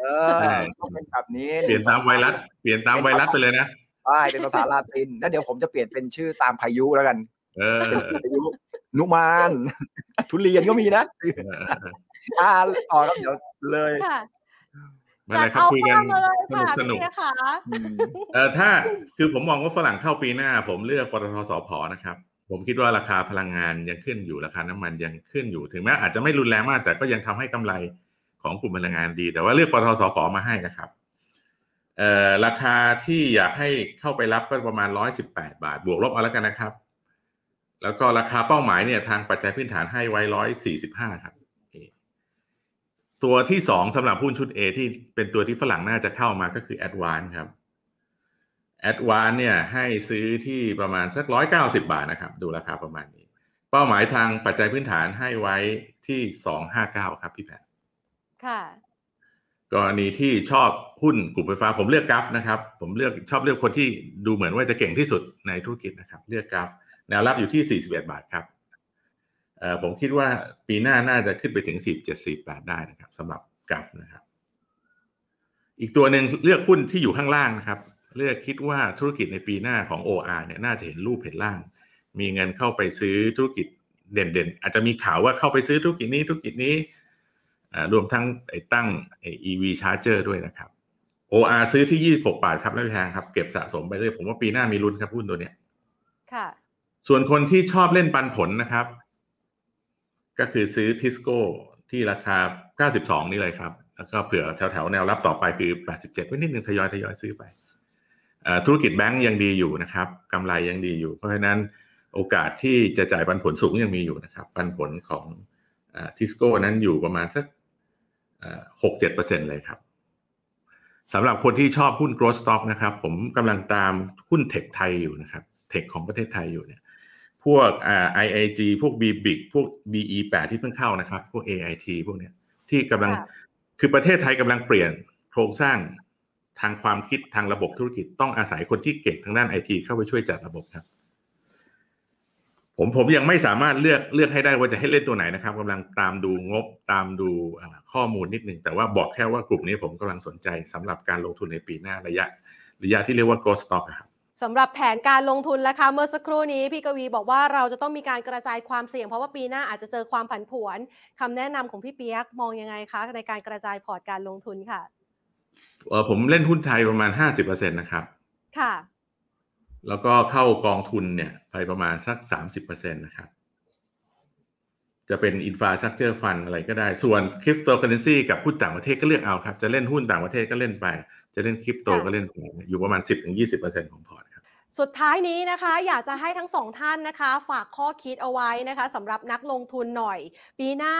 เออต้องเป็นแบบนี้เปลี่ยนตามไวรัสเปลี่ยนตามไวรัสไปเลยนะใช่เป็นภาษาลาตินแล้ว เดี๋ยวผมจะเปลี่ยนเป็นชื่อตามพายุแล้วกัน เออพายุนุมาน ทุเรียนก็มีนะอ่าต่อครับเดี๋ยวเลยมาเลยครับคุยกันสนุกสนุกนะะเออถ้าคือผมมองว่าฝรั่งเข้าปีหน้า ผมเลือกปตทสพนะครับ ผมคิดว่าราคาพลังงานยังขึ้นอยู่ราคาน้ำมันยังขึ้นอยู่ถึงแม้ อาจจะไม่รุนแรงมาก แต่ก็ยังทำให้กำไรของกลุ่มพลังงานดี แต่ว่าเลือกปตทสพมาให้นะครับเอ่อราคาที่อยากให้เข้าไปรับก็ประมาณร้อยสิบแปดบาท บวกลบเอาแล้วกันนะครับ แล้วก็ราคาเป้าหมายเนี่ย ทางปัจจัยพื้นฐานให้ไว้ร้อยสี่สิบห้าครับตัวที่สองสำหรับหุ้นชุด A ที่เป็นตัวที่ฝรั่งน่าจะเข้ามาก็คือแอดวานครับแอดวานเนี่ยให้ซื้อที่ประมาณสักร้อยเก้าสิบาทนะครับ ดูราคาประมาณนี้ เป้าหมายทางปัจจัยพื้นฐานให้ไว้ที่สองห้าเก้าครับพี่แพทค่ะกรณีที่ชอบหุ้นกลุ่มไฟฟ้า ผมเลือกกราฟนะครับ ผมเลือกชอบเลือกคนที่ดูเหมือนว่าจะเก่งที่สุดในธุรกิจนะครับ เลือกกราฟแนวรับอยู่ที่41บาทครับผมคิดว่าปีหน้าน่าจะขึ้นไปถึง10 7 8ได้นะครับสำหรับกรฟนะครับ อีกตัวหนึ่งเลือกหุ้นที่อยู่ข้างล่างนะครับเลือกคิดว่าธุรกิจในปีหน้าของ OR เนี่ยน่าจะเห็นรูปเห็นล่าง มีเงินเข้าไปซื้อธุรกิจเด่นๆอาจจะมีข่าวว่าเข้าไปซื้อธุรกิจนี้ธุรกิจนี้รวมทั้งไอ้ตั้งไอ้ EV charger ด้วยนะครับ OR ซื้อที่ 26บาทครับไม่แพงครับเก็บสะสมไปเลย ผมว่าปีหน้ามีลุ้นครับหุ้นตัวเนี้ย ค่ะ ส่วนคนที่ชอบเล่นปันผลนะครับก็คือซื้อทิสโก้ที่ราคา 92 นี่เลยครับ แล้วก็เผื่อแถวแถวแนวรับต่อไปคือ 87 ไว้นิดนึง ทยอยทยอยซื้อไป ธุรกิจแบงก์ยังดีอยู่นะครับ กำไรยังดีอยู่ เพราะฉะนั้นโอกาสที่จะจ่ายปันผลสูงยังมีอยู่นะครับ ปันผลของทิสโก้นั้นอยู่ประมาณสักหกเจ็ดเปอร์เซ็นเลยครับ สำหรับคนที่ชอบหุ้น growth stock นะครับ ผมกำลังตามหุ้นเทคไทยอยู่นะครับเทคของประเทศไทยอยู่เนี่ยพวกอ่า IAG พวก b b i g พวก BE8 ที่เพิ่งเข้านะครับ พวก AIT พวกเนี้ยที่กำลังคือประเทศไทยกำลังเปลี่ยน โครงสร้างทางความคิดทางระบบธุรกิจต้องอาศัยคนที่เก่งทางด้านไอทีเข้าไปช่วยจัดระบบครับ ผมผมยังไม่สามารถเลือกเลือกให้ได้ว่าจะให้เล่นตัวไหนนะครับ กำลังตามดูงบตามดูข้อมูลนิดนึงแต่ว่าบอกแค่ว่ากลุ่มนี้ผมกำลังสนใจสำหรับการลงทุนในปีหน้าระยะระยะที่เรียกว่า g ก o w stock ครับสำหรับแผนการลงทุนนะคะเมื่อสักครู่นี้ พี่กวีบอกว่าเราจะต้องมีการกระจายความเสี่ยงเพราะว่าปีหน้าอาจจะเจอความผันผวนคำแนะนำของพี่เปียก มองยังไงคะในการกระจายพอร์ตการลงทุนค่ะเออผมเล่นหุ้นไทยประมาณห้าสิบเปอร์เซ็นตนะครับค่ะแล้วก็เข้ากองทุนเนี่ยไปประมาณสักสามสิบเปอร์เซ็นตนะครับ จะเป็นอินฟาสักเจอร์ฟันอะไรก็ได้ส่วนคริปโตเคอเรนซีกับหุ้นต่างประเทศก็เลือกเอาครับจะเล่นหุ้นต่างประเทศก็เล่นไป จะเล่นคริปโตก็เล่นไปอยู่ประมาณสิบถึงยี่สิบเปอร์เซ็นของพอร์ตสุดท้ายนี้นะคะ อยากจะให้ทั้งสองท่านนะคะ ฝากข้อคิดเอาไว้นะคะสำหรับนักลงทุนหน่อย ปีหน้า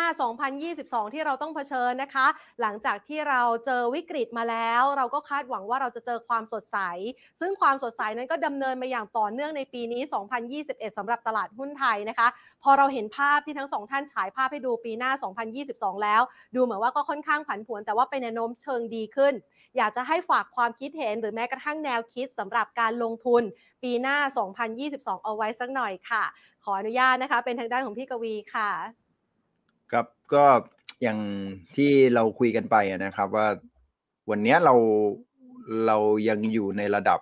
2022 ที่เราต้องเผชิญนะคะ หลังจากที่เราเจอวิกฤตมาแล้ว เราก็คาดหวังว่าเราจะเจอความสดใสซึ่งความสดใสนั้นก็ดำเนินมาอย่างต่อเนื่องในปีนี้ 2021 สำหรับตลาดหุ้นไทยนะคะ พอเราเห็นภาพที่ทั้งสองท่านฉายภาพให้ดูปีหน้า 2022 แล้วดูเหมือนว่าก็ค่อนข้างผันผวนแต่ว่าเป็นแนวโน้มเชิงดีขึ้น อยากจะให้ฝากความคิดเห็นหรือแม้กระทั่งแนวคิดสำหรับการลงทุนปีหน้า 2022 เอาไว้สักหน่อยค่ะ ขออนุญาตนะคะ เป็นทางด้านของพี่กวีค่ะครับก็อย่างที่เราคุยกันไปนะครับ ว่าวันนี้เราเรายังอยู่ในระดับ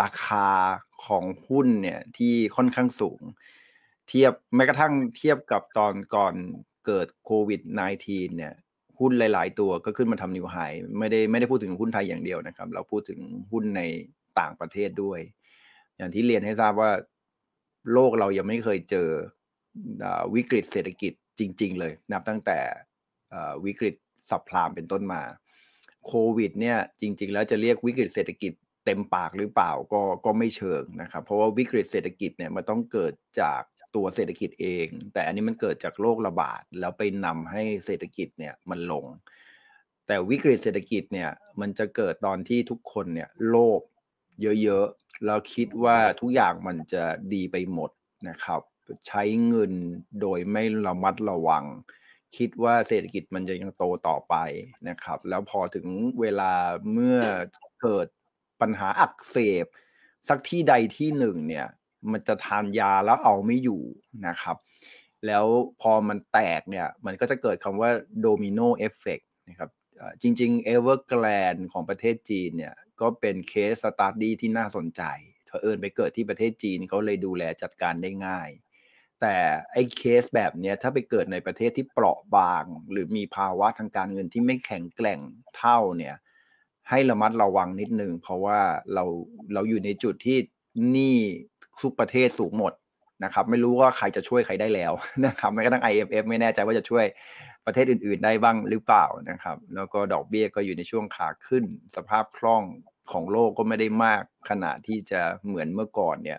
ราคาของหุ้นเนี่ยที่ค่อนข้างสูง เทียบแม้กระทั่งเทียบกับตอนก่อนเกิดโควิด -19 เนี่ย หุ้นหลาย ๆ ตัวก็ขึ้นมาทำนิวไฮไม่ได้ไม่ได้พูดถึงหุ้นไทยอย่างเดียวนะครับ เราพูดถึงหุ้นในต่างประเทศด้วย อย่างที่เรียนให้ทราบว่าโลกเรายังไม่เคยเจอวิกฤตเศรษฐกิจจริง ๆ เลยนับตั้งแต่วิกฤตสับพลามเป็นต้นมาโควิดเนี่ยจริงๆ แล้วจะเรียกวิกฤตเศรษฐกิจเต็มปากหรือเปล่าก็ก็ไม่เชิงนะครับ เพราะว่าวิกฤตเศรษฐกิจเนี่ยมันต้องเกิดจากตัวเศรษฐกิจเอง แต่อันนี้มันเกิดจากโรคระบาดแล้วไปนำให้เศรษฐกิจเนี่ยมันลง แต่วิกฤตเศรษฐกิจเนี่ยมันจะเกิดตอนที่ทุกคนเนี่ยโลภเยอะๆ เราคิดว่าทุกอย่างมันจะดีไปหมดนะครับ ใช้เงินโดยไม่ระมัดระวัง คิดว่าเศรษฐกิจมันจะยังโตต่อไปนะครับ แล้วพอถึงเวลาเมื่อเกิดปัญหาอักเสบสักที่ใดที่หนึ่งเนี่ยมันจะทานยาแล้วเอาไม่อยู่นะครับแล้วพอมันแตกเนี่ยมันก็จะเกิดคำว่าโดมิโนเอฟเฟกนะครับจริงๆเอเวอร์แกลนของประเทศจีนเนี่ยก็เป็นเคสสตาร์ดี้ที่น่าสนใจเผอิญไปเกิดที่ประเทศจีนเขาเลยดูแลจัดการได้ง่าย แต่ไอ้เคสแบบเนี้ยถ้าไปเกิดในประเทศที่เปราะบาง หรือมีภาวะทางการเงิน ที่ไม่แข็งแกร่งเท่าเนี่ยให้ระมัดระวังนิดนึงเพราะว่าเราเราอยู่ในจุดที่หนี้ทุกประเทศสูงหมดนะครับไม่รู้ว่าใครจะช่วยใครได้แล้วนะครับแม้กระทั่ง IMF ไม่แน่ใจว่าจะช่วยประเทศอื่นๆได้บ้างหรือเปล่านะครับ แล้วก็ดอกเบี้ยก็อยู่ในช่วงขาขึ้น สภาพคล่องของโลกก็ไม่ได้มากขนาดที่จะเหมือนเมื่อก่อนเนี่ย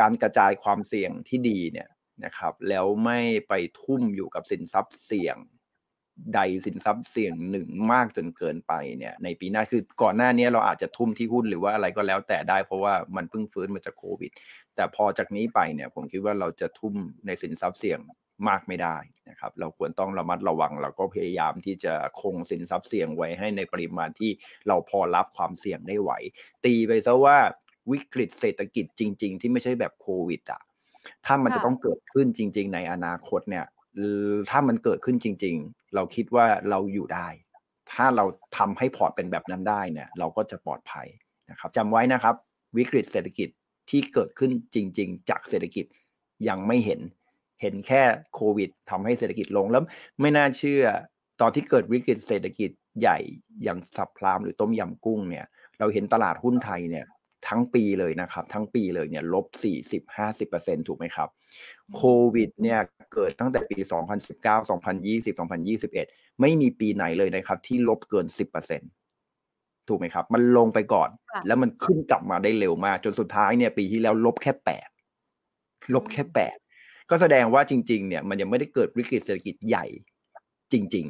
การกระจายความเสี่ยงที่ดีเนี่ยนะครับ แล้วไม่ไปทุ่มอยู่กับสินทรัพย์เสี่ยง ใดสินทรัพย์เสี่ยงหนึ่งมากจนเกินไปเนี่ยในปีหน้าคือก่อนหน้านี้เราอาจจะทุ่มที่หุ้นหรือว่าอะไรก็แล้วแต่ได้ เพราะว่ามันเพิ่งฟื้นมาจากโควิด แต่พอจากนี้ไปเนี่ย ผมคิดว่าเราจะทุ่มในสินทรัพย์เสี่ยงมากไม่ได้นะครับ เราควรต้องระมัดระวังแล้วก็พยายามที่จะคงสินทรัพย์เสี่ยงไว้ให้ในปริมาณที่เราพอรับความเสี่ยงได้ไหว ตีไปซะว่าวิกฤตเศรษฐกิจจริง ๆ ที่ไม่ใช่แบบโควิดอ่ะ ถ้ามันจะต้องเกิดขึ้นจริง ๆ ในอนาคตเนี่ยถ้ามันเกิดขึ้นจริง ๆ เราคิดว่าเราอยู่ได้ ถ้าเราทำให้พอร์ตเป็นแบบนั้นได้เนี่ยเราก็จะปลอดภัยนะครับจำไว้นะครับ วิกฤตเศรษฐกิจที่เกิดขึ้นจริง ๆ จากเศรษฐกิจยังไม่เห็นเห็นแค่โควิดทำให้เศรษฐกิจลงแล้วไม่น่าเชื่อ ตอนที่เกิดวิกฤตเศรษฐกิจใหญ่อย่างสับพลามหรือต้มยำกุ้งเนี่ย เราเห็นตลาดหุ้นไทยเนี่ยทั้งปีเลยนะครับ ทั้งปีเลยเนี่ยลบ40-50%ถูกไหมครับโควิด เนี่ยเกิดตั้งแต่ปี 2019 2020 2021 ไม่มีปีไหนเลยนะครับ ที่ลบเกิน 10%ถูกไหมครับ มันลงไปก่อน แล้วมันขึ้นกลับมาได้เร็วมากจนสุดท้ายเนี่ยปีที่แล้วลบแค่ 8 ลบแค่8ก็แสดงว่าจริงๆ เนี่ยมันยังไม่ได้เกิดวิกฤตเศรษฐกิจใหญ่จริง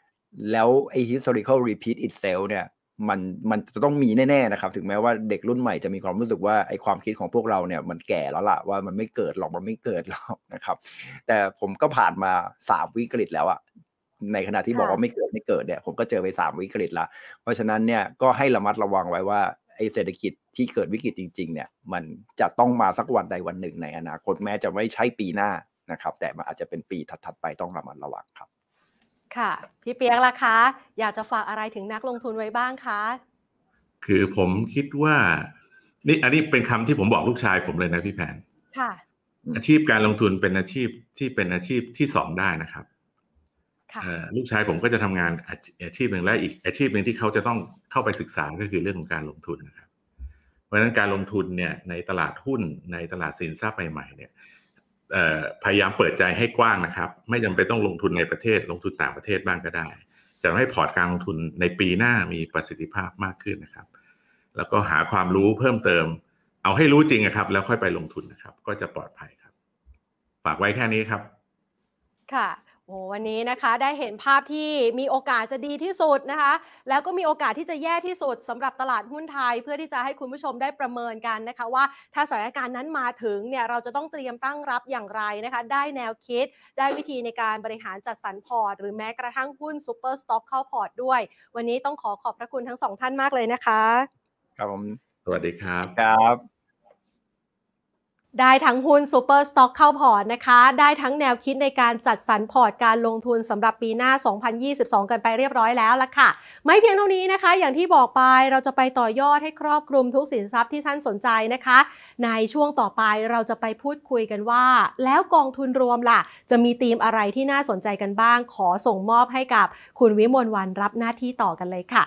ๆ แล้วไอ้ historical repeat itself เนี่ย มันมันจะต้องมีแน่ๆ นะครับ ถึงแม้ว่าเด็กรุ่นใหม่จะมีความรู้สึกว่าไอ้ความคิดของพวกเราเนี่ย มันแก่แล้วล่ะว่ามันไม่เกิดหรอกมันไม่เกิดหรอกนะครับ แต่ผมก็ผ่านมาสามวิกฤตแล้วอะในขณะที่บอกว่าไม่เกิดไม่เกิดเนี่ย ผมก็เจอไปสามวิกฤตละเพราะฉะนั้นเนี่ยก็ให้ระมัดระวังไว้ว่าไอเศรษฐกิจที่เกิดวิกฤตจริง ๆ เนี่ย มันจะต้องมาสักวันใดวันหนึ่งในอนาคตแม้จะไม่ใช่ปีหน้านะครับ แต่มันอาจจะเป็นปีถัด ๆไปต้องระมัดระวังครับ ค่ะ พี่เปียกล่ะคะ อยากจะฝากอะไรถึงนักลงทุนไว้บ้างคะ คือผมคิดว่า นี่อันนี้เป็นคำที่ผมบอกลูกชาย ผมเลยนะพี่แผนค่ะ อาชีพการลงทุนเป็นอาชีพที่เป็นอาชีพที่สองได้นะครับลูกชายผมก็จะทำงานอาชีพหนึ่งและอีกอาชีพหนึ่งที่เขาจะต้องเข้าไปศึกษาก็คือเรื่องของการลงทุนนะครับ เพราะฉะนั้นการลงทุนเนี่ยในตลาดหุ้นในตลาดสินทรัพย์ใหม่ๆ เนี่ยพยายามเปิดใจให้กว้างนะครับ ไม่จำเป็นต้องลงทุนในประเทศลงทุนต่างประเทศบ้างก็ได้ จะให้พอร์ตการลงทุนในปีหน้ามีประสิทธิภาพมากขึ้นนะครับ แล้วก็หาความรู้เพิ่มเติม เอาให้รู้จริงนะครับ แล้วค่อยไปลงทุนนะครับ ก็จะปลอดภัยครับ ฝากไว้แค่นี้ครับ ค่ะโอ้วันนี้นะคะได้เห็นภาพที่มีโอกาสจะดีที่สุดนะคะ แล้วก็มีโอกาสที่จะแย่ที่สุด สำหรับตลาดหุ้นไทย เพื่อที่จะให้คุณผู้ชมได้ประเมินกันนะคะ ว่าถ้าสถานการณ์นั้นมาถึงเนี่ยเราจะต้องเตรียมตั้งรับอย่างไรนะคะ ได้แนวคิดได้วิธีในการบริหารจัดสรรพอร์ต หรือแม้กระทั่งหุ้นซูเปอร์สต็อกเข้าพอร์ตด้วย วันนี้ต้องขอขอบพระคุณทั้งสองท่านมากเลยนะคะครับผมสวัสดีครับครับได้ทั้งหุ้นซูเปอร์สต็อกเข้าพอร์ตนะคะได้ทั้งแนวคิดในการจัดสรรพอร์ตการลงทุนสำหรับปีหน้า 2022 กันไปเรียบร้อยแล้วละค่ะ ไม่เพียงเท่านี้นะคะ อย่างที่บอกไปเราจะไปต่อยอดให้ครอบคลุมทุกสินทรัพย์ที่ท่านสนใจนะคะ ในช่วงต่อไปเราจะไปพูดคุยกันว่า แล้วกองทุนรวมล่ะ จะมีธีมอะไรที่น่าสนใจกันบ้าง ขอส่งมอบให้กับคุณวิมลวันรับหน้าที่ต่อกันเลยค่ะ